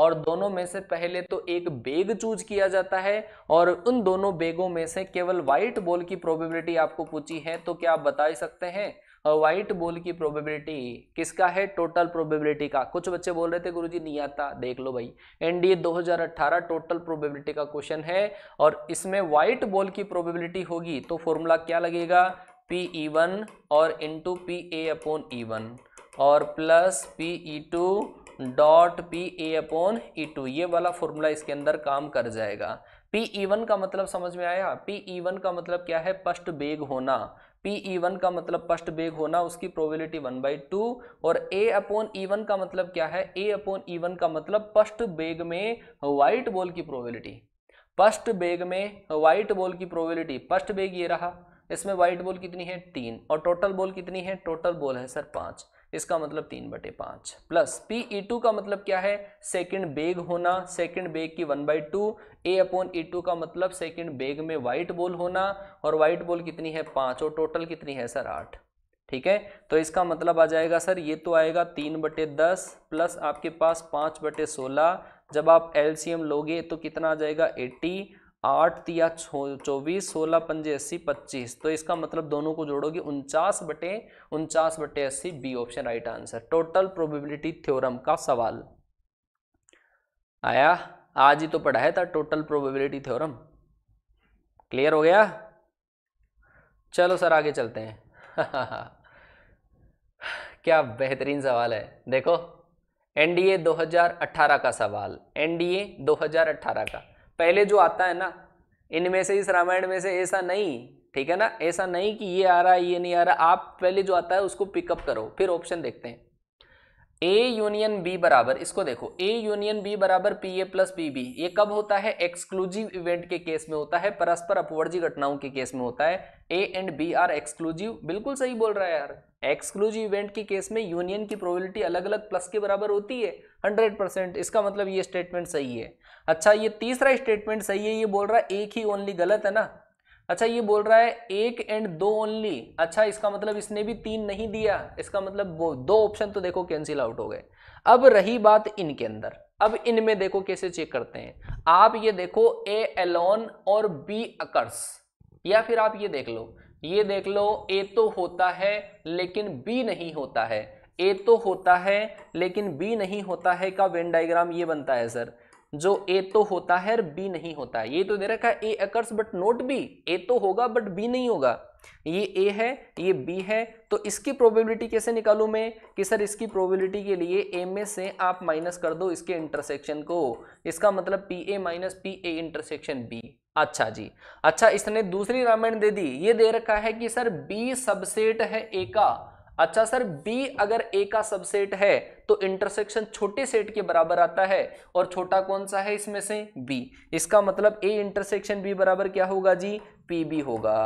और दोनों में से पहले तो एक बेग चूज किया जाता है और उन दोनों बेगों में से केवल वाइट बॉल की प्रोबेबिलिटी आपको पूछी है तो क्या आप बता सकते हैं व्हाइट बोल की प्रोबेबिलिटी किसका है टोटल प्रोबेबिलिटी का कुछ बच्चे बोल रहे थे गुरुजी नहीं आता देख लो भाई एनडीए 2018 टोटल प्रोबेबिलिटी का क्वेश्चन है और इसमें व्हाइट बोल की प्रोबेबिलिटी होगी तो फॉर्मूला क्या लगेगा पी ई e वन और into P A upon E one और plus P E two dot P A upon E two ये वाला फॉर्मूला इसके अंदर काम कर जाएगा पी ई e वन का मतलब समझ में आया पी ई e वन का मतलब क्या है पस्ट बेग होना पी ई वन का मतलब पस्ट बेग होना उसकी प्रोबेबिलिटी वन बाई टू और ए अपॉन ई वन का मतलब क्या है ए अपॉन ई वन का मतलब पस्ट बेग में वाइट बॉल की प्रोबेबिलिटी पस्ट बेग में वाइट बॉल की प्रोबेबिलिटी पस्ट बेग ये रहा इसमें वाइट बॉल कितनी है तीन और टोटल बॉल कितनी है टोटल बॉल है सर पाँच इसका मतलब तीन बटे पाँच प्लस पी ई टू का मतलब क्या है सेकंड बेग होना सेकंड बेग की one by two A upon E two का मतलब सेकंड बेग में वाइट बॉल होना और वाइट बॉल कितनी है पाँच और टोटल कितनी है सर आठ ठीक है तो इसका मतलब आ जाएगा सर ये तो आएगा तीन बटे दस प्लस आपके पास पाँच बटे सोलह जब आप एलसीएम लोगे तो कितना आ जाएगा एट्टी आठ तिया चौबीस सोलह पंजे अस्सी पच्चीस तो इसका मतलब दोनों को जोड़ोगे उनचास बटे उनचास बटे अस्सी B option right answer total probability theorem का सवाल आया आज ही तो पढ़ाया था टोटल प्रोबेबिलिटी थ्योरम क्लियर हो गया चलो सर आगे चलते हैं (laughs) क्या बेहतरीन सवाल है देखो एनडीए 2018 का सवाल एनडीए 2018 का पहले जो आता है ना इनमें से इस रामायण में से ऐसा नहीं ठीक है ना ऐसा नहीं कि ये आ रहा है ये नहीं आ रहा आप पहले जो आता है उसको पिकअप करो फिर ऑप्शन देखते हैं ए यूनियन बी बराबर इसको देखो ए यूनियन बी बराबर P A plus P B ये कब होता है एक्सक्लूसिव इवेंट के केस में होता है परस्पर अपवर्जी घटनाओं के केस में होता है A and B are exclusive बिल्कुल सही बोल रहा है यार एक्सक्लूसिव इवेंट के केस में यूनियन की प्रोबेबिलिटी अलग अलग प्लस के बराबर होती है हंड्रेड परसेंट इसका मतलब ये स्टेटमेंट सही है अच्छा ये तीसरा स्टेटमेंट सही है ये बोल रहा है एक ही ओनली गलत है ना अच्छा ये बोल रहा है एक एंड दो ओनली अच्छा इसका मतलब इसने भी तीन नहीं दिया इसका मतलब वो दो ऑप्शन तो देखो कैंसिल आउट हो गए अब रही बात इनके अंदर अब इनमें देखो कैसे चेक करते हैं आप ये देखो ए एलोन और बी अकर्स या फिर आप ये देख लो ये देख लो ए तो होता है लेकिन बी नहीं होता है ए तो होता है लेकिन बी नहीं होता है का वेन डायग्राम ये बनता है सर जो ए तो होता है और बी नहीं होता है ये तो दे रखा है A occurs but not B A तो होगा बट बी नहीं होगा ये ए है ये बी है तो इसकी प्रोबेबिलिटी कैसे निकालू मैं कि सर इसकी प्रोबेबिलिटी के लिए ए में से आप माइनस कर दो इसके इंटरसेक्शन को इसका मतलब P A minus P A intersection B अच्छा जी अच्छा इसने दूसरी रामायण दे दी ये दे रखा है कि सर बी सबसेट है ए का अच्छा सर बी अगर ए का सबसेट है तो इंटरसेक्शन छोटे सेट के बराबर आता है और छोटा कौन सा है इसमें से बी इसका मतलब ए इंटरसेक्शन बी बराबर क्या होगा जी पी बी होगा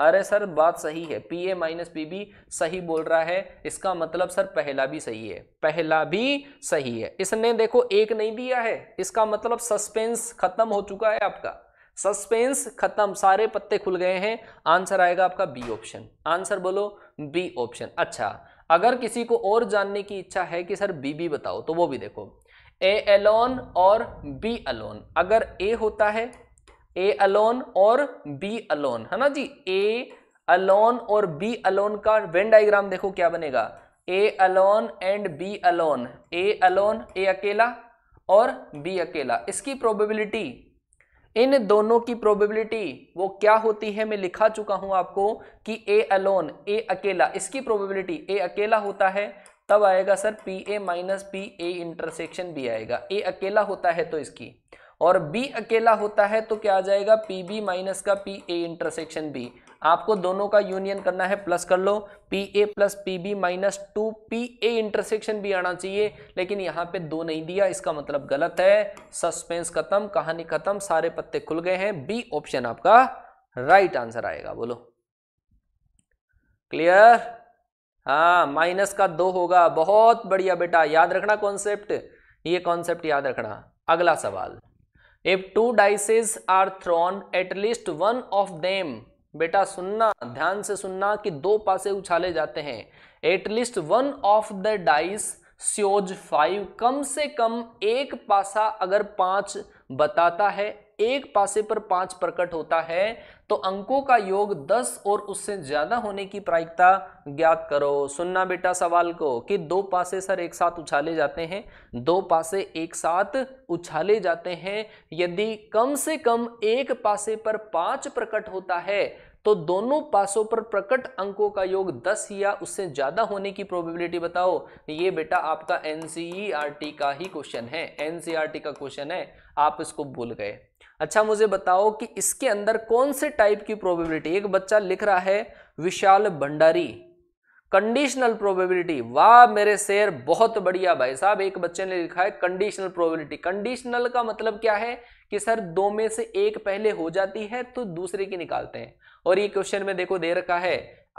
अरे सर बात सही है P A minus P B सही बोल रहा है इसका मतलब सर पहला भी सही है पहला भी सही है इसने देखो एक नहीं दिया है इसका मतलब सस्पेंस खत्म हो चुका है आपका सस्पेंस खत्म सारे पत्ते खुल गए हैं आंसर आएगा आपका बी ऑप्शन आंसर बोलो बी ऑप्शन अच्छा अगर किसी को और जानने की इच्छा है कि सर बी बी बताओ तो वो भी देखो ए एलोन और बी अलोन अगर ए होता है ए अलोन और बी अलोन है ना जी ए अलोन और बी अलोन का वेन डाइग्राम देखो क्या बनेगा A alone and B alone A alone A अकेला और बी अकेला इसकी प्रोबेबिलिटी इन दोनों की प्रोबेबिलिटी वो क्या होती है मैं लिखा चुका हूं आपको कि ए अलोन ए अकेला इसकी प्रोबेबिलिटी ए अकेला होता है तब आएगा sir P A minus P A intersection B आएगा ए अकेला होता है तो इसकी और बी अकेला होता है तो क्या आ जाएगा पी बी माइनस का पी ए इंटरसेक्शन बी आपको दोनों का यूनियन करना है प्लस कर लो P A plus P B minus two P A intersection भी आना चाहिए लेकिन यहाँ पे दो नहीं दिया इसका मतलब गलत है सस्पेंस खत्म कहानी खत्म सारे पत्ते खुल गए हैं बी ऑप्शन आपका राइट आंसर आएगा बोलो क्लियर हाँ माइनस का दो होगा बहुत बढ़िया बेटा याद रखना कॉन्सेप्ट ये कॉन्सेप्ट याद रखना अगला सवाल if two dices are thrown at least one of them बेटा सुनना ध्यान से सुनना कि दो पासे उछाले जाते हैं at least one of the dice shows five कम से कम एक पासा अगर पांच बताता है एक पासे पर पांच प्रकट होता है तो अंकों का योग दस और उससे ज्यादा होने की प्रायिकता ज्ञात करो सुनना बेटा सवाल को कि दो पासे सर एक साथ उछाले जाते हैं दो पासे एक साथ उछाले जाते हैं यदि कम से कम एक पासे पर पांच प्रकट होता है तो दोनों पासों पर प्रकट अंकों का योग 10 या उससे ज्यादा होने की प्रोबेबिलिटी बताओ ये बेटा आपका एनसीईआरटी e का ही क्वेश्चन है एनसीईआरटी e का क्वेश्चन है आप इसको भूल गए अच्छा मुझे बताओ कि इसके अंदर कौन से टाइप की प्रोबेबिलिटी एक बच्चा लिख रहा है विशाल भंडारी कंडीशनल प्रोबेबिलिटी वाह मेरे शेर बहुत बढ़िया भाई साहब एक बच्चे ने लिखा है कंडीशनल प्रोबेबिलिटी कंडीशनल का मतलब क्या है कि सर दो में से एक पहले हो जाती है तो दूसरे की निकालते हैं और ये क्वेश्चन में देखो दे रखा है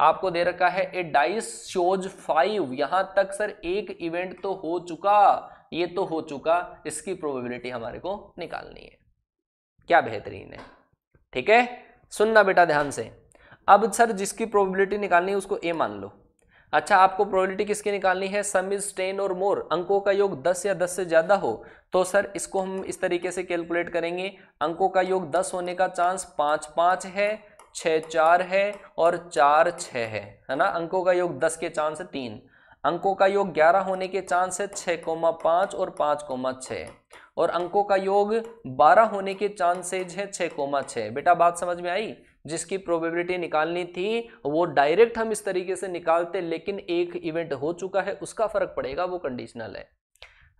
आपको दे रखा है ए डाइस शोज फाइव यहां तक सर एक इवेंट तो हो चुका ये तो हो चुका इसकी प्रोबेबिलिटी हमारे को निकालनी है क्या बेहतरीन है ठीक है सुनना बेटा ध्यान से अब सर जिसकी प्रोबेबिलिटी निकालनी है उसको ए मान लो अच्छा आपको प्रोबेबिलिटी किसकी निकालनी है सम इज टेन और मोर अंकों का योग दस या दस से ज़्यादा हो तो सर इसको हम इस तरीके से कैलकुलेट करेंगे अंकों का योग दस होने का चांस पाँच पाँच है छः चार है और चार छः है है ना अंकों का योग दस के चांस है तीन अंकों का योग ग्यारह होने के चांस है छः कोमा पाँच और पाँच कोमा छः और अंकों का योग बारह होने के चांसेज है छः कोमा छः बेटा बात समझ में आई जिसकी प्रोबेबिलिटी निकालनी थी वो डायरेक्ट हम इस तरीके से निकालते लेकिन एक इवेंट हो चुका है उसका फर्क पड़ेगा वो कंडीशनल है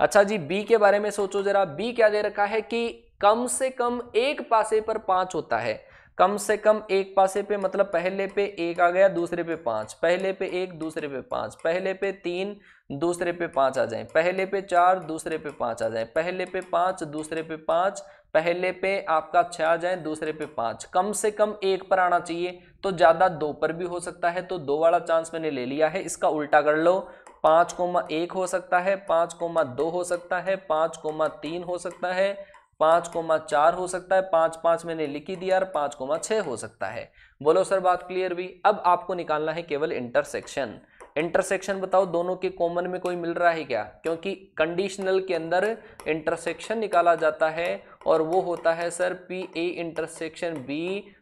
अच्छा जी बी के बारे में सोचो जरा बी क्या दे रखा है कि कम से कम एक पासे पर पांच होता है कम से कम एक पासे पे मतलब पहले पे एक आ गया दूसरे पे पांच पहले पे एक दूसरे पे पांच पहले पे तीन दूसरे पे पाँच आ जाएं पहले पे चार दूसरे पे पाँच आ जाएं पहले पे पाँच दूसरे पे पाँच पहले पे आपका छः आ जाए दूसरे पे पाँच कम से कम एक पर आना चाहिए तो ज़्यादा दो पर भी हो सकता है तो दो वाला चांस मैंने ले लिया है इसका उल्टा कर लो पाँच कोमा एक हो सकता है पाँच कोमा दो हो सकता है पाँच कोमा तीन हो सकता है पाँच कोमा चार हो सकता है पाँच पाँच मैंने लिखी दिया और पाँच कोमा छः हो सकता है बोलो सर बात क्लियर हुई अब आपको निकालना है केवल इंटरसेक्शन इंटरसेक्शन बताओ दोनों के कॉमन में कोई मिल रहा है क्या क्योंकि कंडीशनल के अंदर इंटरसेक्शन निकाला जाता है और वो होता है sir P A intersection B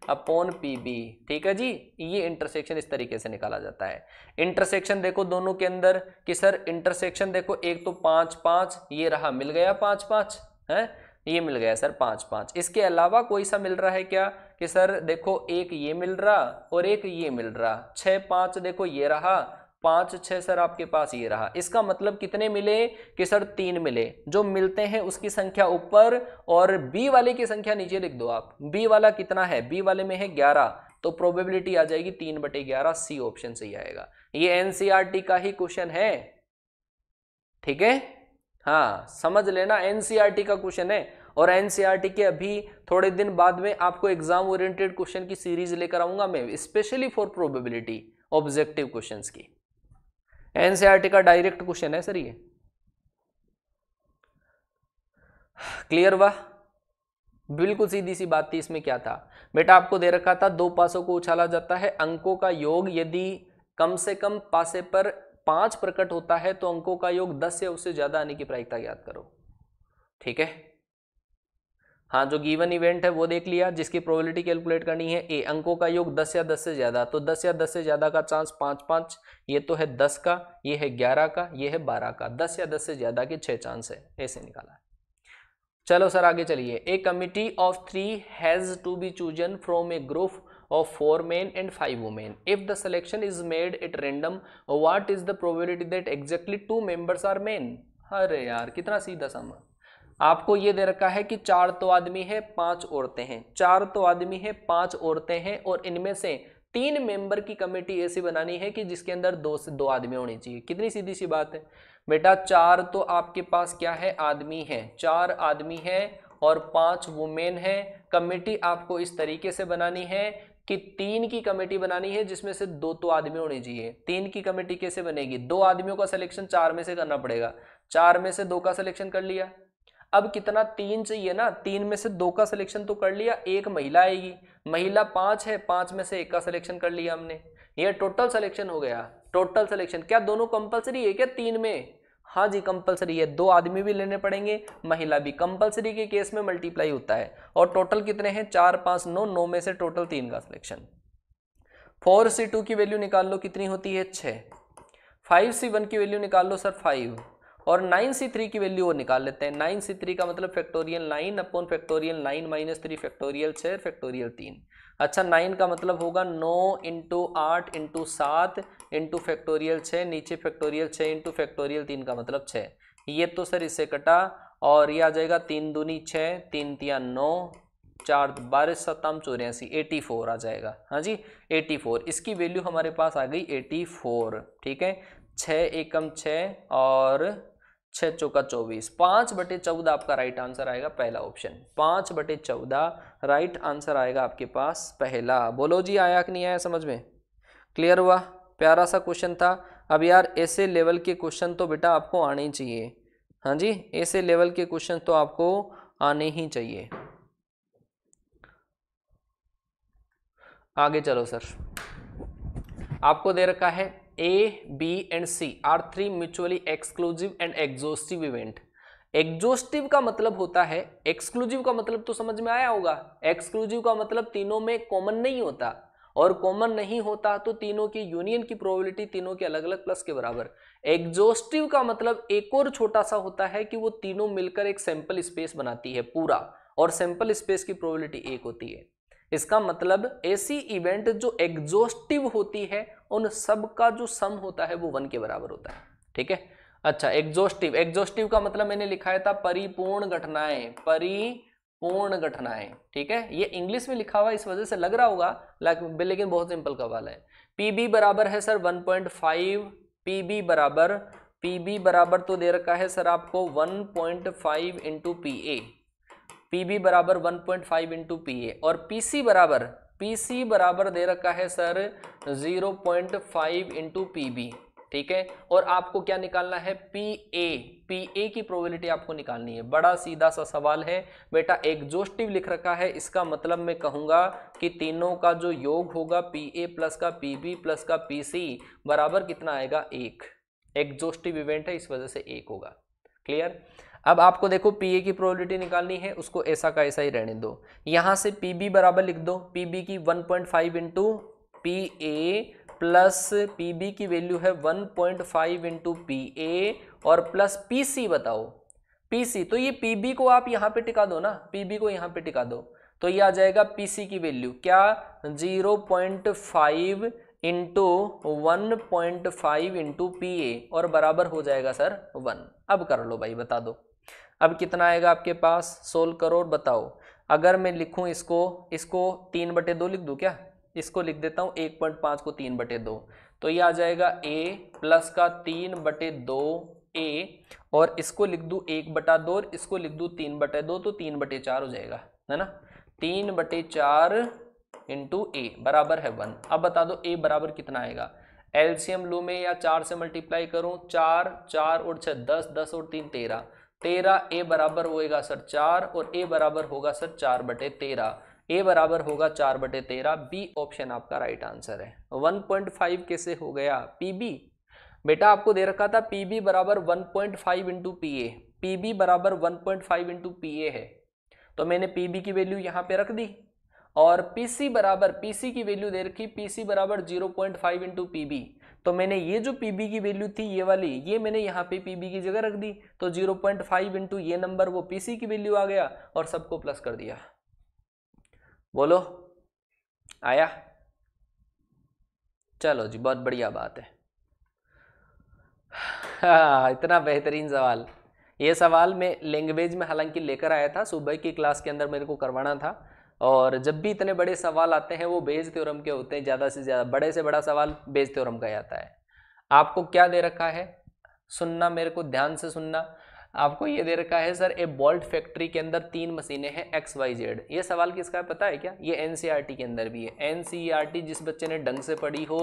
upon P B ठीक है जी ये इंटरसेक्शन इस तरीके से निकाला जाता है इंटरसेक्शन देखो दोनों के अंदर कि सर इंटरसेक्शन देखो एक तो पाँच पाँच ये रहा मिल गया पाँच पाँच है ये मिल गया सर पाँच पाँच इसके अलावा कोई सा मिल रहा है क्या कि सर देखो एक ये मिल रहा और एक ये मिल रहा छः पाँच देखो ये रहा पाँच छः सर आपके पास ये रहा इसका मतलब कितने मिले कि सर तीन मिले जो मिलते हैं उसकी संख्या ऊपर और बी वाले की संख्या नीचे लिख दो आप बी वाला कितना है बी वाले में है ग्यारह तो प्रोबेबिलिटी आ जाएगी तीन बटे ग्यारह सी ऑप्शन से ही आएगा ये एनसीआरटी e का ही क्वेश्चन है ठीक है हाँ समझ लेना एनसीआरटी e का क्वेश्चन है और एनसीआरटी e के अभी थोड़े दिन बाद में आपको एग्जाम ओरिएंटेड क्वेश्चन की सीरीज लेकर आऊंगा मैं specially for probability objective questions की एनसीईआरटी का डायरेक्ट क्वेश्चन है सर ये क्लियर हुआ बिल्कुल सीधी सी बात थी इसमें क्या था बेटा आपको दे रखा था दो पासों को उछाला जाता है अंकों का योग यदि कम से कम पासे पर पांच प्रकट होता है तो अंकों का योग दस या उससे ज्यादा आने की प्रायिकता ज्ञात करो ठीक है हाँ जो गिवन इवेंट है वो देख लिया जिसकी प्रोबेबिलिटी कैलकुलेट करनी है ए अंकों का योग दस या दस से ज़्यादा तो दस या दस से ज़्यादा का चांस पाँच पाँच ये तो है दस का ये है ग्यारह का ये है बारह का दस या दस से ज़्यादा के छः चांस है ऐसे निकाला है चलो सर आगे चलिए a committee of three has to be chosen from a group of four man and five women if the selection is made at random what is the probability that exactly two members are man अरे यार कितना सीधा समा आपको ये दे रखा है कि चार तो आदमी है पांच औरतें हैं चार तो आदमी है पांच औरतें हैं और इनमें से तीन मेंबर की कमेटी ऐसी बनानी है कि जिसके अंदर दो से दो आदमी होने चाहिए कितनी सीधी सी बात है बेटा चार तो आपके पास क्या है आदमी है चार आदमी है और पांच वुमेन है कमेटी आपको इस तरीके से बनानी है कि तीन की कमेटी बनानी है जिसमें से दो तो आदमी होने चाहिए तीन की कमेटी कैसे बनेगी दो आदमियों का सिलेक्शन चार में से करना पड़ेगा चार में से दो का सिलेक्शन कर लिया अब कितना तीन चाहिए ना तीन में से दो का सिलेक्शन तो कर लिया एक महिला आएगी महिला पांच है पांच में से एक का सिलेक्शन कर लिया हमने ये टोटल सिलेक्शन हो गया टोटल सिलेक्शन क्या दोनों कंपलसरी है क्या तीन में हाँ जी कंपलसरी है दो आदमी भी लेने पड़ेंगे महिला भी कंपलसरी के केस में मल्टीप्लाई होता है और टोटल कितने हैं चार पाँच नौ नौ में से टोटल तीन का सिलेक्शन फोर सी टू की वैल्यू निकाल लो कितनी होती है छः फाइव सी वन की वैल्यू निकाल लो सर फाइव और नाइन सी थ्री की वैल्यू वो निकाल लेते हैं नाइन सी थ्री का मतलब factorial nine upon factorial nine minus three factorial छः फैक्टोरियल तीन अच्छा नाइन का मतलब होगा नौ इंटू आठ इंटू सात इंटू फैक्टोरियल छः नीचे फैक्टोरियल छः इंटू फैक्टोरियल तीन का मतलब छः ये तो सर इससे कटा और ये आ जाएगा तीन दूनी छः तीन तिया नौ चार बारह सत्तावन चौरासी एटी फोर आ जाएगा हाँ जी एटी फोर इसकी वैल्यू हमारे पास आ गई एटी फोर ठीक है छः एकम छः और छः चौका चौबीस पाँच बटे चौदह आपका राइट आंसर आएगा पहला ऑप्शन पाँच बटे चौदह राइट आंसर आएगा आपके पास पहला बोलो जी आया कि नहीं आया समझ में क्लियर हुआ प्यारा सा क्वेश्चन था अब यार ऐसे लेवल के क्वेश्चन तो बेटा आपको आने ही चाहिए हाँ जी ऐसे लेवल के क्वेश्चन तो आपको आने ही चाहिए आगे चलो सर आपको दे रखा है A B and C are three mutually exclusive and exhaustive event exhaustive का मतलब होता है एक्सक्लूसिव का मतलब तो समझ में आया होगा एक्सक्लूसिव का मतलब तीनों में कॉमन नहीं होता और कॉमन नहीं होता तो तीनों की यूनियन की प्रोबेबिलिटी तीनों के अलग अलग प्लस के बराबर एग्जोस्टिव का मतलब एक और छोटा सा होता है कि वो तीनों मिलकर एक सैंपल स्पेस बनाती है पूरा और सैंपल स्पेस की प्रोबेबिलिटी एक होती है इसका मतलब ऐसी इवेंट जो एग्जॉस्टिव होती है उन सब का जो सम होता है वो वन के बराबर होता है ठीक है अच्छा एग्जॉस्टिव एग्जॉस्टिव का मतलब मैंने लिखा था परिपूर्ण घटनाएं परिपूर्ण घटनाएं ठीक है ये इंग्लिश में लिखा हुआ इस वजह से लग रहा होगा लेकिन बहुत सिंपल सवाल है पीबी बराबर है सर 1.5 पॉइंट फाइव पीबी बराबर पीबी बराबर तो दे रखा है सर आपको 1.5 point five into P A P B बराबर one point five into P A और पी सी बराबर पी सी बराबर दे रखा है sir zero point five into P B ठीक है और आपको क्या निकालना है पी ए पी ए की प्रोबेबिलिटी आपको निकालनी है बड़ा सीधा सा सवाल है बेटा एग्जोस्टिव लिख रखा है इसका मतलब मैं कहूँगा कि तीनों का जो योग होगा पी ए प्लस का पी बी प्लस का पी सी बराबर कितना आएगा एक एग्जोस्टिव इवेंट है इस वजह से एक होगा क्लियर अब आपको देखो पी ए की प्रोबेबिलिटी निकालनी है उसको ऐसा का ऐसा ही रहने दो यहाँ से पी बी बराबर लिख दो पी बी की 1.5 point five into P A plus P B की वैल्यू है 1.5 point five into P A और प्लस पी सी बताओ पी सी तो ये पी बी को आप यहाँ पे टिका दो ना पी बी को यहाँ पे टिका दो तो ये आ जाएगा पी सी की वैल्यू क्या zero point five into one point five into P A और बराबर हो जाएगा सर वन अब कर लो भाई बता दो अब कितना आएगा आपके पास सोलह करोड़ बताओ अगर मैं लिखूँ इसको इसको तीन बटे दो लिख दूँ क्या इसको लिख देता हूँ एक पॉइंट पाँच को तीन बटे दो तो ये आ जाएगा ए प्लस का तीन बटे दो ए और इसको लिख दूँ एक बटा दो और इसको लिख दूँ तीन बटे दो तो तीन बटे चार हो जाएगा है ना तीन बटे चार इंटू ए बराबर है वन अब बता दो ए बराबर कितना आएगा एल्शियम लू में या चार से मल्टीप्लाई करूँ चार चार और छः दस दस और तीन तेरह तेरह ए बराबर होएगा सर चार और ए बराबर होगा सर चार बटे तेरह ए बराबर होगा चार बटे तेरह बी ऑप्शन आपका राइट आंसर है वन पॉइंट फाइव कैसे हो गया पी बी बेटा आपको दे रखा था पी बी बराबर one point five into P A P B बराबर one point five into P A है तो मैंने पी बी की वैल्यू यहाँ पे रख दी और पी सी बराबर पी सी की वैल्यू दे रखी पी सी बराबर zero point five into P B तो मैंने ये जो पी की वैल्यू थी ये वाली ये मैंने यहाँ पे पी की जगह रख दी तो जीरो पॉइंट फाइव इंटू ये नंबर वो पी की वैल्यू आ गया और सबको प्लस कर दिया बोलो आया चलो जी बहुत बढ़िया बात है हाँ इतना बेहतरीन सवाल ये सवाल मैं लैंग्वेज में हालांकि लेकर आया था सुबह की क्लास के अंदर मेरे को करवाना था और जब भी इतने बड़े सवाल आते हैं वो बेज थ्योरम के होते हैं ज़्यादा से ज़्यादा बड़े से बड़ा सवाल बेज थ्योरम का आता है आपको क्या दे रखा है सुनना मेरे को ध्यान से सुनना आपको ये दे रखा है सर ए बॉल्ट फैक्ट्री के अंदर तीन मशीनें हैं एक्स वाई जेड ये सवाल किसका है पता है क्या ये एन के अंदर भी है एन जिस बच्चे ने ढंग से पढ़ी हो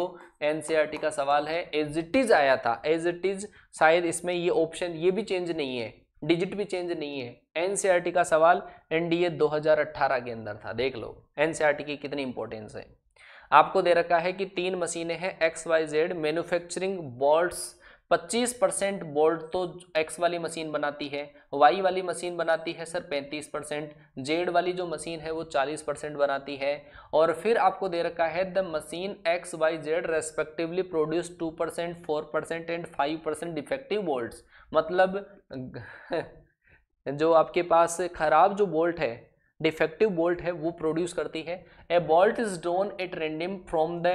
एन का सवाल है एज इट इज़ आया था एज इट इज़ शायद इसमें ये ऑप्शन ये भी चेंज नहीं है डिजिट भी चेंज नहीं है एनसीईआरटी e का सवाल एनडीए 2018 के अंदर था देख लो एनसीईआरटी e की कितनी इंपॉर्टेंस है आपको दे रखा है कि तीन मशीनें हैं X Y Z manufacturing bolts 25 percent bolt तो एक्स वाली मशीन बनाती है वाई वाली मशीन बनाती है सर 35 परसेंट जेड वाली जो मशीन है वो 40 परसेंट बनाती है और फिर आपको दे रखा है the machine X Y Z respectively produce 2 percent four percent and five percent defective bolt मतलब जो आपके पास खराब जो बोल्ट है डिफेक्टिव बोल्ट है वो प्रोड्यूस करती है a bolt is drawn at random from the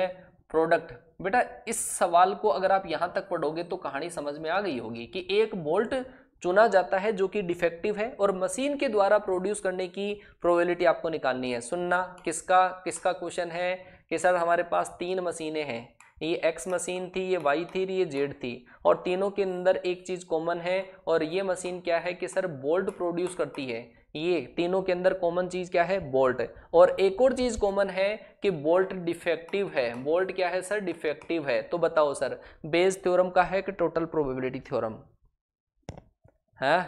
product बेटा इस सवाल को अगर आप यहाँ तक पढ़ोगे तो कहानी समझ में आ गई होगी कि एक बोल्ट चुना जाता है जो कि डिफेक्टिव है और मशीन के द्वारा प्रोड्यूस करने की प्रोबेबिलिटी आपको निकालनी है सुनना किसका किसका क्वेश्चन है कि सर हमारे पास तीन मशीनें हैं ये एक्स मशीन थी ये वाई थी ये जेड थी और तीनों के अंदर एक चीज़ कॉमन है और ये मशीन क्या है कि सर बोल्ट प्रोड्यूस करती है ये तीनों के अंदर कॉमन चीज़ क्या है बोल्ट और एक और चीज़ कॉमन है कि बोल्ट डिफेक्टिव है बोल्ट क्या है सर डिफेक्टिव है तो बताओ सर बेस थ्योरम का है कि टोटल प्रोबेबिलिटी थ्योरम हाँ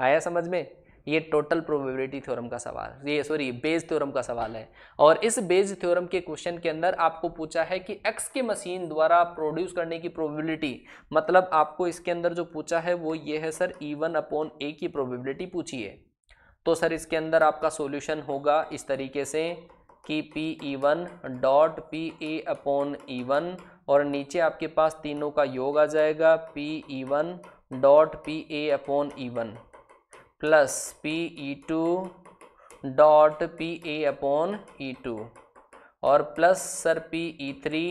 आया समझ में ये टोटल प्रोबेबिलिटी थ्योरम का सवाल ये सॉरी बेज थ्योरम का सवाल है और इस बेज थ्योरम के क्वेश्चन के अंदर आपको पूछा है कि एक्स के मशीन द्वारा प्रोड्यूस करने की प्रोबेबिलिटी मतलब आपको इसके अंदर जो पूछा है वो ये है sir E one upon A की प्रोबेबिलिटी पूछिए तो सर इसके अंदर आपका सॉल्यूशन होगा इस तरीके से कि P E one dot P A upon E one और नीचे आपके पास तीनों का योग आ जाएगा P E one dot P A upon E one plus P E two dot P A upon E two और plus sir P E three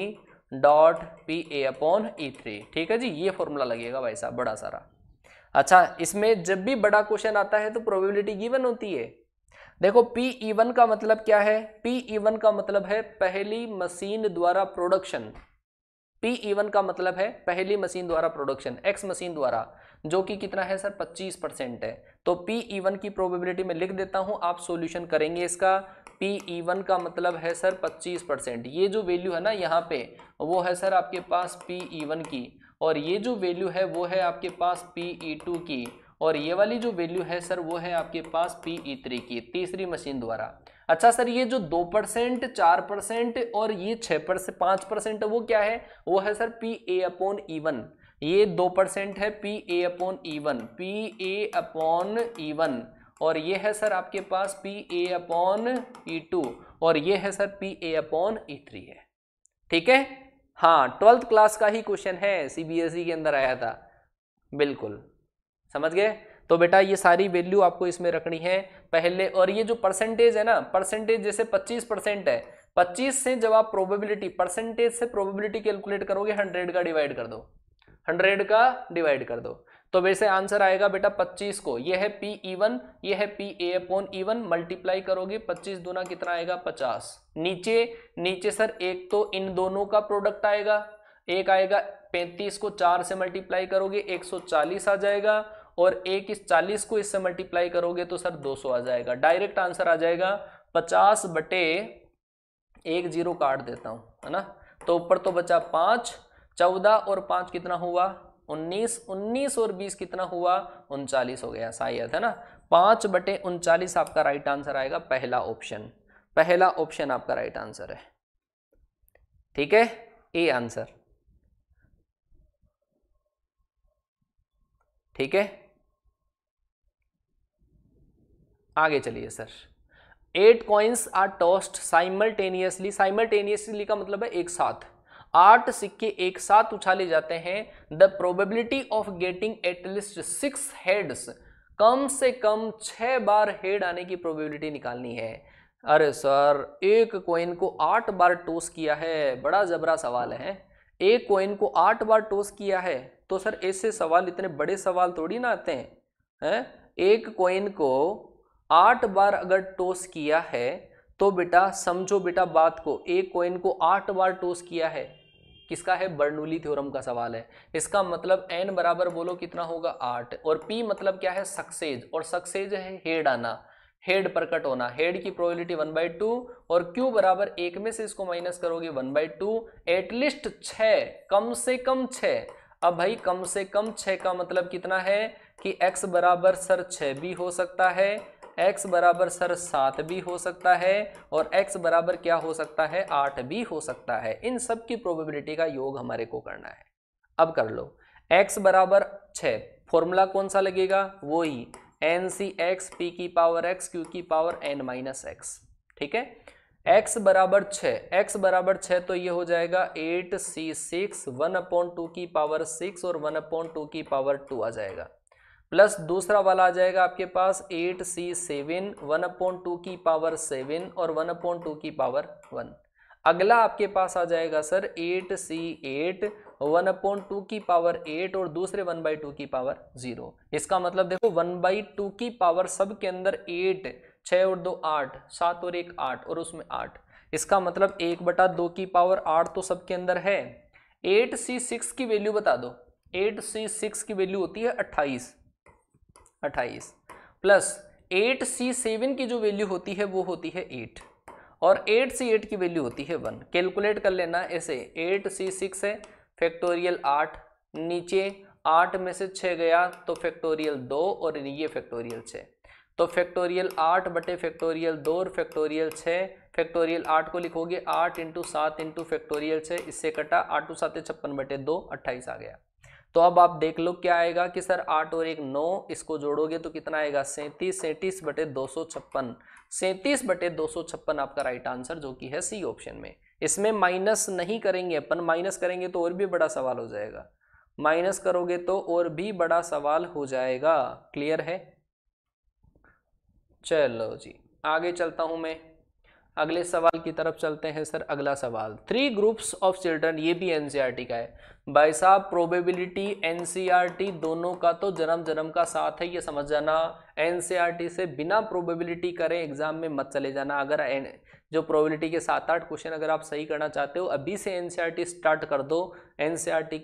dot P A upon E three ठीक है जी ये फॉर्मूला लगेगा भाई साहब बड़ा सारा अच्छा इसमें जब भी बड़ा क्वेश्चन आता है तो प्रोबेबिलिटी गिवन होती है देखो पी ईवन e का मतलब क्या है पी ईवन e का मतलब है पहली मशीन द्वारा प्रोडक्शन पी ईवन का मतलब है पहली मशीन द्वारा प्रोडक्शन एक्स मशीन द्वारा जो कि कितना है सर 25 परसेंट है तो पी ईवन e की प्रोबेबिलिटी मैं लिख देता हूं आप सॉल्यूशन करेंगे इसका पी ईवन का मतलब है सर 25 परसेंट ये जो वैल्यू है ना यहाँ पे वो है सर आपके पास पी ईवन की और ये जो वैल्यू है वो है आपके पास पी ई टू की और ये वाली जो वैल्यू है सर वो है आपके पास पी ई थ्री की तीसरी मशीन द्वारा अच्छा सर ये जो दो परसेंट चार परसेंट और ये छः परसेंट पाँच परसेंट वो क्या है वो है sir P A upon E one ये दो परसेंट है P A upon E one P A upon E one और ये है सर आपके पास P A upon E two और ये है sir P A upon E three है ठीक है हाँ ट्वेल्थ क्लास का ही क्वेश्चन है सीबीएसई e के अंदर आया था बिल्कुल समझ गए तो बेटा ये सारी वैल्यू आपको इसमें रखनी है पहले और ये जो परसेंटेज है ना परसेंटेज जैसे 25 परसेंट है 25 से जब आप प्रोबेबिलिटी परसेंटेज से प्रोबेबिलिटी कैलकुलेट करोगे 100 का डिवाइड कर दो 100 का डिवाइड कर दो तो वैसे आंसर आएगा बेटा 25 को ये है पी ई वन ये है P A upon E one multiply करोगे 25 दुना कितना आएगा 50 नीचे नीचे सर एक तो इन दोनों का प्रोडक्ट आएगा एक आएगा 35 को चार से मल्टीप्लाई करोगे 140 आ जाएगा और एक इस चालीस को इससे मल्टीप्लाई करोगे तो सर 200 आ जाएगा डायरेक्ट आंसर आ जाएगा 50 बटे एक जीरो काट देता हूँ है ना तो ऊपर तो बचा पाँच चौदह और पाँच कितना हुआ उन्नीस उन्नीस और बीस कितना हुआ उनचालीस हो गया शायद है ना पांच बटे उनचालीस आपका राइट आंसर आएगा पहला ऑप्शन पहला ऑप्शन आपका राइट आंसर है ठीक है ए आंसर ठीक है आगे चलिए sir eight coins are tossed simultaneously simultaneously का मतलब है एक साथ आठ सिक्के एक साथ उछाले जाते हैं the probability of getting at least six heads कम से कम छः बार हेड आने की प्रोबेबिलिटी निकालनी है अरे सर एक कोइन को आठ बार टोस किया है बड़ा जबरा सवाल है एक कोइन को आठ बार टोस किया है तो सर ऐसे सवाल इतने बड़े सवाल थोड़ी ना आते हैं है? एक कोइन को आठ बार अगर टोस किया है तो बेटा समझो बेटा बात को एक कोइन को आठ बार टोस किया है किसका है बर्नूली थ्योरम का सवाल है इसका मतलब एन बराबर बोलो कितना होगा आठ और पी मतलब क्या है सक्सेज और सक्सेज है हेड आना हेड प्रकट होना हेड की प्रोबेबिलिटी वन बाई टू और क्यू बराबर एक में से इसको माइनस करोगे वन बाई टू एटलीस्ट छ कम से कम छ अब भाई कम से कम छ का मतलब कितना है कि x बराबर सर छ भी हो सकता है x बराबर सर सात भी हो सकता है और x बराबर क्या हो सकता है आठ भी हो सकता है इन सब की प्रोबेबिलिटी का योग हमारे को करना है अब कर लो x बराबर छ फॉर्मूला कौन सा लगेगा वो ही एन सी एक्स पी की पावर एक्स क्यू की पावर एन माइनस एक्स ठीक है x बराबर छ एक्स बराबर छः तो ये हो जाएगा eight C six one upon two की पावर सिक्स और वन अपॉइंट टू की पावर टू आ जाएगा प्लस दूसरा वाला आ जाएगा आपके पास eight C seven one upon two की पावर सेवन और वन अपॉइंट टू की पावर वन अगला आपके पास आ जाएगा sir eight C eight one upon two की पावर एट और दूसरे वन बाई टू की पावर जीरो इसका मतलब देखो वन बाई टू की पावर सब के अंदर एट छः और दो आठ सात और एक आठ और उसमें आठ इसका मतलब एक बटा दो की पावर आठ तो सबके अंदर है एट सी सिक्स की वैल्यू बता दो एट सी सिक्स की वैल्यू होती है अट्ठाईस अट्ठाईस प्लस एट सी सेवन की जो वैल्यू होती है वो होती है एट और एट सी एट की वैल्यू होती है वन कैलकुलेट कर लेना ऐसे एट सी सिक्स है फैक्टोरियल आठ नीचे आठ में से छः गया तो फैक्टोरियल दो और ये फैक्टोरियल छः तो फैक्टोरियल आठ बटे फैक्टोरियल दो और फैक्टोरियल छः फैक्टोरियल आठ को लिखोगे आठ इंटू सात इंटू फैक्टोरियल छः इससे कटा आठ टू सात छप्पन बटे दो अट्ठाईस आ गया तो अब आप देख लो क्या आएगा कि सर आठ और एक नौ इसको जोड़ोगे तो कितना आएगा सैंतीस सैंतीस बटे दो सौ छप्पन सैंतीस बटे दो सौ छप्पन आपका राइट आंसर जो कि है सी ऑप्शन में इसमें माइनस नहीं करेंगे अपन माइनस करेंगे तो और भी बड़ा सवाल हो जाएगा माइनस करोगे तो और भी बड़ा सवाल हो जाएगा क्लियर है चलो जी आगे चलता हूं मैं अगले सवाल की तरफ चलते हैं सर अगला सवाल थ्री ग्रुप्स ऑफ चिल्ड्रन ये भी एनसीईआरटी e का है भाई साहब प्रोबेबिलिटी एनसीईआरटी e दोनों का तो जन्म जन्म का साथ है ये समझ जाना एनसीईआरटी e से बिना प्रोबेबिलिटी करें एग्जाम में मत चले जाना अगर एन जो प्रोबेबिलिटी के सात आठ क्वेश्चन अगर आप सही करना चाहते हो अभी से एन स्टार्ट कर दो एन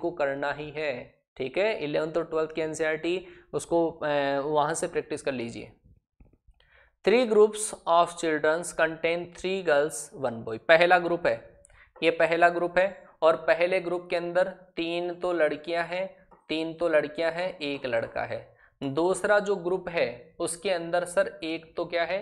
को करना ही है ठीक है इलेवंथ और ट्वेल्थ की एन उसको वहाँ से प्रैक्टिस कर लीजिए three groups of childrens contain three girls one boy पहला ग्रुप है ये पहला ग्रुप है और पहले ग्रुप के अंदर तीन तो लड़कियां हैं तीन तो लड़कियां हैं एक लड़का है दूसरा जो ग्रुप है उसके अंदर सर एक तो क्या है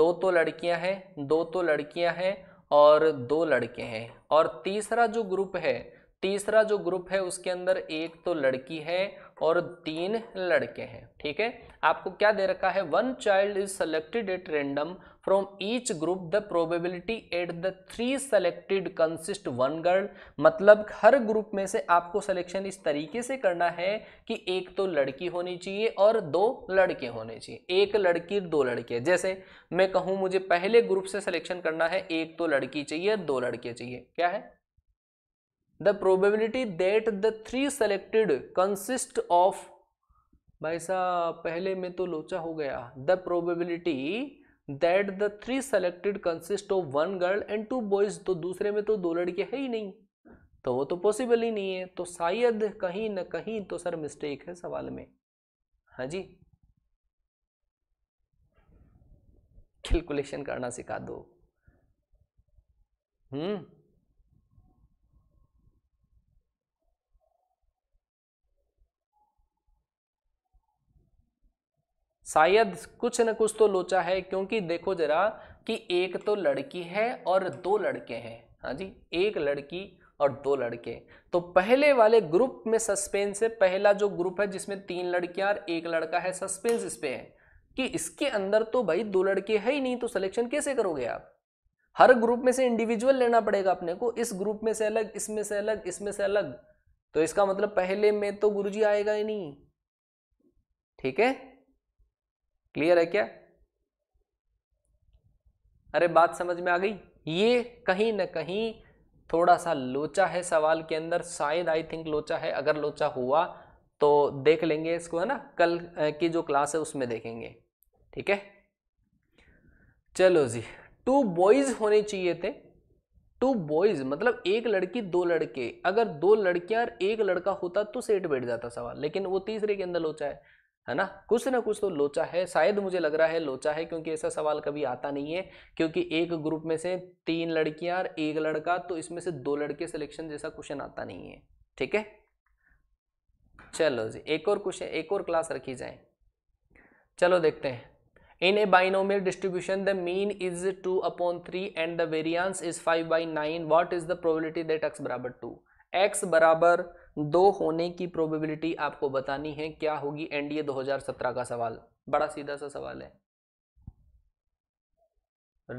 दो तो लड़कियां हैं दो तो लड़कियां हैं और दो लड़के हैं और तीसरा जो ग्रुप है तीसरा जो ग्रुप है उसके अंदर एक तो लड़की है और तीन लड़के हैं ठीक है आपको क्या दे रखा है one child is selected at random from each group the probability at the three selected consist one girl मतलब हर ग्रुप में से आपको सिलेक्शन इस तरीके से करना है कि एक तो लड़की होनी चाहिए और दो लड़के होने चाहिए एक लड़की दो लड़के जैसे मैं कहूँ मुझे पहले ग्रुप से सिलेक्शन करना है एक तो लड़की चाहिए दो लड़के चाहिए क्या है the probability that the three selected consist of भाई साहब पहले में तो लोचा हो गया the probability that the three selected consist of one girl and two boys तो दूसरे में तो दो लड़के है ही नहीं तो वो तो पॉसिबल ही नहीं है तो शायद कहीं ना कहीं तो सर मिस्टेक है सवाल में हाँ जी कैलकुलेशन करना सिखा दो हम्म शायद कुछ न कुछ तो लोचा है क्योंकि देखो जरा कि एक तो लड़की है और दो लड़के हैं हाँ जी एक लड़की और दो लड़के तो पहले वाले ग्रुप में सस्पेंस है पहला जो ग्रुप है जिसमें तीन लड़कियां और एक लड़का है सस्पेंस इस पे है कि इसके अंदर तो भाई दो लड़के है ही नहीं तो सिलेक्शन कैसे करोगे आप हर ग्रुप में से इंडिविजुअल लेना पड़ेगा अपने को इस ग्रुप में से अलग इसमें से अलग इसमें से अलग तो इसका मतलब पहले में तो गुरुजी आएगा ही नहीं ठीक है क्लियर है क्या अरे बात समझ में आ गई ये कहीं ना कहीं थोड़ा सा लोचा है सवाल के अंदर शायद आई थिंक लोचा है अगर लोचा हुआ तो देख लेंगे इसको है ना कल की जो क्लास है उसमें देखेंगे ठीक है चलो जी टू बॉयज होने चाहिए थे टू बॉयज मतलब एक लड़की दो लड़के अगर दो लड़कियां और एक लड़का होता तो सेट बैठ जाता सवाल लेकिन वो तीसरे के अंदर लोचा है है ना कुछ ना कुछ तो लोचा है शायद मुझे लग रहा है लोचा है क्योंकि ऐसा सवाल कभी आता नहीं है क्योंकि एक ग्रुप में से तीन लड़कियां और एक लड़का तो इसमें से दो लड़के सिलेक्शन जैसा क्वेश्चन आता नहीं है ठीक है चलो जी एक और क्वेश्चन एक और क्लास रखी जाए चलो देखते हैं in a binomial distribution the mean is two upon three and the variance is five by nine what is the probability that x बराबर टू एक्स बराबर दो होने की प्रोबेबिलिटी आपको बतानी है क्या होगी एनडीए 2017 का सवाल बड़ा सीधा सा सवाल है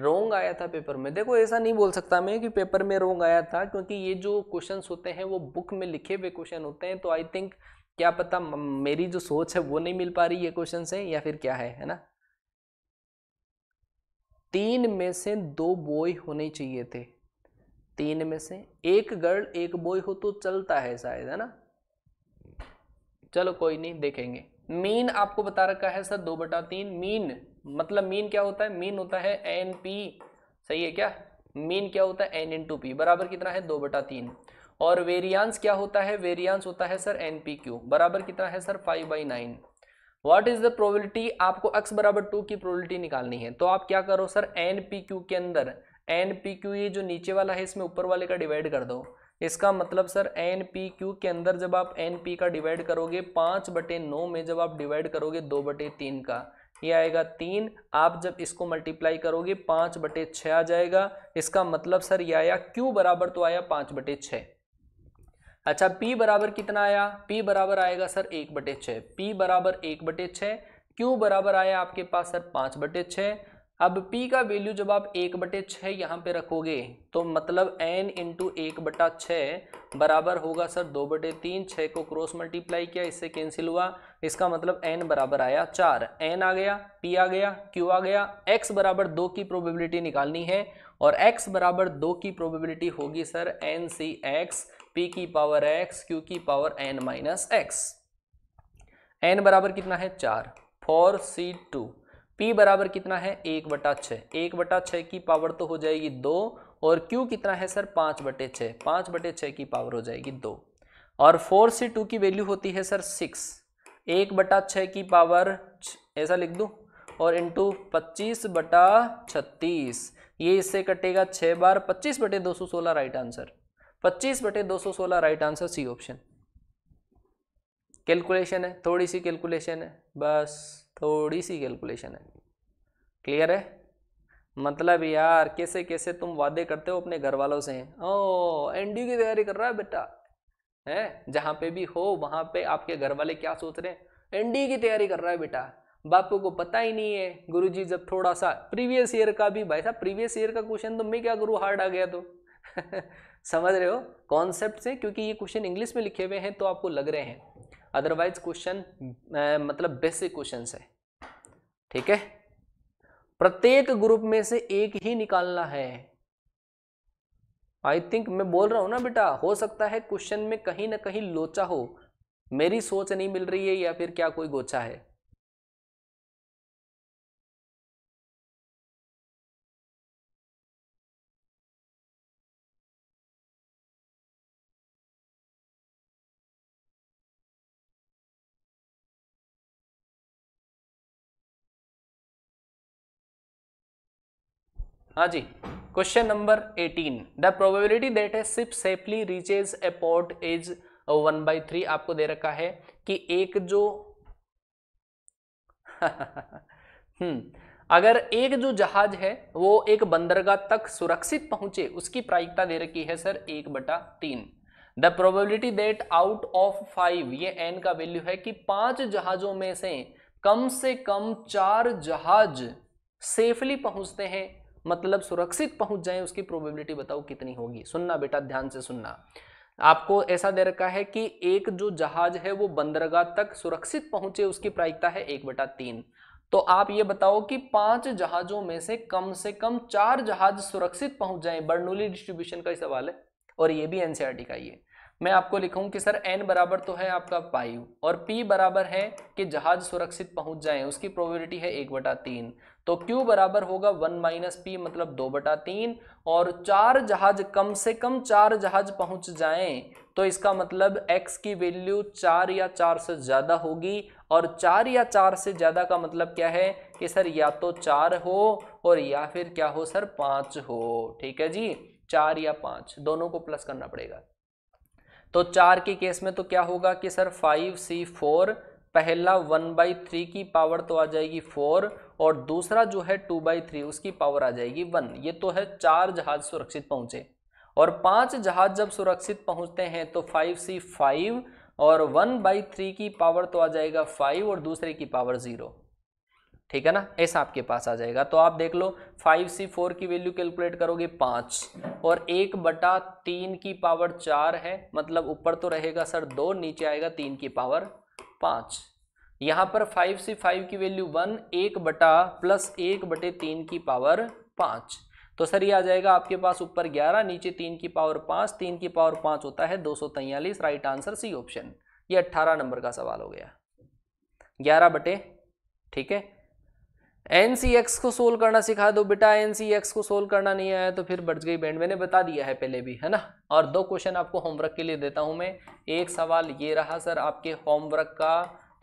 रोंग आया था पेपर में देखो ऐसा नहीं बोल सकता मैं कि पेपर में रोंग आया था क्योंकि ये जो क्वेश्चंस होते हैं वो बुक में लिखे हुए क्वेश्चन होते हैं तो आई थिंक क्या पता मेरी जो सोच है वो नहीं मिल पा रही ये क्वेश्चन से या फिर क्या है है ना तीन में से दो बॉय होने चाहिए थे तीन में से एक गर्ल एक बॉय हो तो चलता है शायद है ना चलो कोई नहीं देखेंगे मीन आपको बता रखा है सर दो बटा तीन मीन मतलब मीन क्या होता है मीन होता है एन पी सही है क्या मीन क्या होता है एन इन टू पी बराबर कितना है दो बटा तीन और वेरियांस क्या होता है वेरियांस होता है सर एन पी क्यू बराबर कितना है sir five by nine what is the probability आपको x बराबर टू की प्रोबेबिलिटी निकालनी है तो आप क्या करो सर एन पी क्यू के अंदर एन पी क्यू ये जो नीचे वाला है इसमें ऊपर वाले का डिवाइड कर दो इसका मतलब सर एन पी क्यू के अंदर जब आप एन पी का डिवाइड करोगे पाँच बटे नौ में जब आप डिवाइड करोगे दो बटे तीन का ये आएगा तीन आप जब इसको मल्टीप्लाई करोगे पाँच बटे छः आ जाएगा इसका मतलब सर ये आया क्यू बराबर तो आया पाँच बटे छः अच्छा पी बराबर कितना आया पी बराबर आएगा सर एक बटे छः पी बराबर एक बटे छः क्यू बराबर आया आपके पास सर पाँच बटे छः अब p का वैल्यू जब आप एक बटे छः यहाँ पे रखोगे तो मतलब n इंटू एक बटा छः बराबर होगा सर दो बटे तीन छः को क्रॉस मल्टीप्लाई किया इससे कैंसिल हुआ इसका मतलब n बराबर आया चार n आ गया p आ गया q आ गया x बराबर दो की प्रोबेबिलिटी निकालनी है और x बराबर दो की प्रोबेबिलिटी होगी सर एन सी एक्स पी की पावर x q की power n minus x n बराबर कितना है चार फोर सी टू P बराबर कितना है एक बटा छः एक बटा छः की पावर तो हो जाएगी दो और Q कितना है सर पाँच बटे छः पाँच बटे छः की पावर हो जाएगी दो और फोर से टू की वैल्यू होती है सर सिक्स एक बटा छः की पावर ऐसा लिख दूँ और इंटू पच्चीस बटा छत्तीस ये इससे कटेगा छः बार पच्चीस बटे दो सौ सोलह राइट आंसर पच्चीस बटे दो सौ सोलह राइट आंसर सी ऑप्शन कैलकुलेशन है थोड़ी सी कैलकुलेशन है बस थोड़ी सी कैलकुलेशन है क्लियर है मतलब यार कैसे कैसे तुम वादे करते हो अपने घर वालों से ओ एन की तैयारी कर रहा है बेटा है जहाँ पे भी हो वहाँ पे आपके घर वाले क्या सोच रहे हैं एनडीए की तैयारी कर रहा है बेटा बापू को पता ही नहीं है गुरुजी जब थोड़ा सा प्रीवियस ईयर का भी भाई साहब प्रीवियस ईयर का क्वेश्चन तो मैं क्या गुरु हार्ड आ गया तो (laughs) समझ रहे हो कॉन्सेप्ट से क्योंकि ये क्वेश्चन इंग्लिश में लिखे हुए हैं तो आपको लग रहे हैं अदरवाइज क्वेश्चन मतलब बेसिक क्वेश्चन है ठीक है प्रत्येक ग्रुप में से एक ही निकालना है आई थिंक मैं बोल रहा हूं ना बेटा हो सकता है क्वेश्चन में कहीं ना कहीं लोचा हो मेरी सोच नहीं मिल रही है या फिर क्या कोई गोचा है हाँ जी question number 18 the probability that a ship safely reaches a port is one by three आपको दे रखा है कि एक जो (laughs) हम्म अगर एक जो जहाज है वो एक बंदरगाह तक सुरक्षित पहुंचे उसकी प्रायिकता दे रखी है सर एक बटा तीन the probability that out of five ये एन का वैल्यू है कि पांच जहाजों में से कम से कम चार जहाज सेफली पहुंचते हैं मतलब सुरक्षित पहुंच जाए उसकी प्रोबेबिलिटी बताओ कितनी होगी सुनना बेटा ध्यान से सुनना आपको ऐसा दे रखा है कि एक जो जहाज है वो बंदरगाह तक सुरक्षित पहुंचे उसकी प्रायिकता है एक बटा तीन तो आप ये बताओ कि पांच जहाजों में से कम से कम चार जहाज सुरक्षित पहुंच जाए बर्नूली डिस्ट्रीब्यूशन का ही सवाल है और ये भी एनसीआरटी e का ही है मैं आपको लिखूं कि सर एन बराबर तो है आपका पाइव और पी बराबर है कि जहाज सुरक्षित पहुंच जाए उसकी प्रोबेबिलिटी है एक बटा तीन तो Q बराबर होगा वन माइनस पी मतलब दो बटा तीन और चार जहाज कम से कम चार जहाज पहुंच जाएं तो इसका मतलब x की वैल्यू चार या चार से ज़्यादा होगी और चार या चार से ज़्यादा का मतलब क्या है कि सर या तो चार हो और या फिर क्या हो सर पाँच हो ठीक है जी चार या पाँच दोनों को प्लस करना पड़ेगा तो चार के केस में तो क्या होगा कि सर फाइव सी फोर पहला वन बाई थ्री की पावर तो आ जाएगी फोर और दूसरा जो है टू बाई थ्री उसकी पावर आ जाएगी वन ये तो है चार जहाज सुरक्षित पहुंचे और पांच जहाज जब सुरक्षित पहुंचते हैं तो फाइव सी फाइव और वन बाई थ्री की पावर तो आ जाएगा फाइव और दूसरे की पावर जीरो ठीक है ना ऐसा आपके पास आ जाएगा तो आप देख लो फाइव सी फोर की वैल्यू कैलकुलेट करोगे पाँच और एक बटा तीन की पावर चार है मतलब ऊपर तो रहेगा सर दो नीचे आएगा तीन की पावर पाँच यहाँ पर फाइव से फाइव की वैल्यू वन एक बटा प्लस एक बटे तीन की पावर पाँच तो सर ये आ जाएगा आपके पास ऊपर ग्यारह नीचे तीन की पावर पांच तीन की पावर पांच होता है दो सौ तैंतालीस राइट आंसर सी ऑप्शन ये अट्ठारह नंबर का सवाल हो गया ग्यारह बटे ठीक है एन सी एक्स को सोल्व करना सिखा दो बेटा एन सी एक्स को सोल्व करना नहीं आया तो फिर बच गई बैंड मैंने बता दिया है पहले भी है ना और दो क्वेश्चन आपको होमवर्क के लिए देता हूँ मैं एक सवाल ये रहा सर आपके होमवर्क का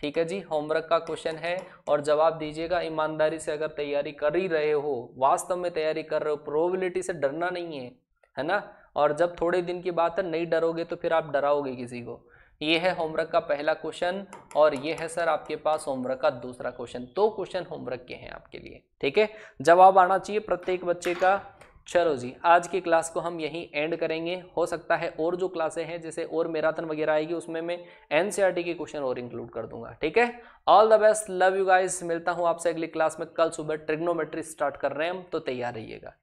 ठीक है जी होमवर्क का क्वेश्चन है और जवाब दीजिएगा ईमानदारी से अगर तैयारी कर ही रहे हो वास्तव में तैयारी कर रहे हो प्रोबेबिलिटी से डरना नहीं है है ना और जब थोड़े दिन की बात है नहीं डरोगे तो फिर आप डराओगे किसी को ये है होमवर्क का पहला क्वेश्चन और ये है सर आपके पास होमवर्क का दूसरा क्वेश्चन दो क्वेश्चन होमवर्क के हैं आपके लिए ठीक है जवाब आना चाहिए प्रत्येक बच्चे का चलो जी आज की क्लास को हम यहीं एंड करेंगे हो सकता है और जो क्लासे हैं जैसे और मैराथन वगैरह आएगी उसमें मैं एनसीईआरटी e के क्वेश्चन और इंक्लूड कर दूंगा ठीक है all the best love you guys मिलता हूँ आपसे अगली क्लास में कल सुबह ट्रिग्नोमेट्री स्टार्ट कर रहे हैं हम तो तैयार रहिएगा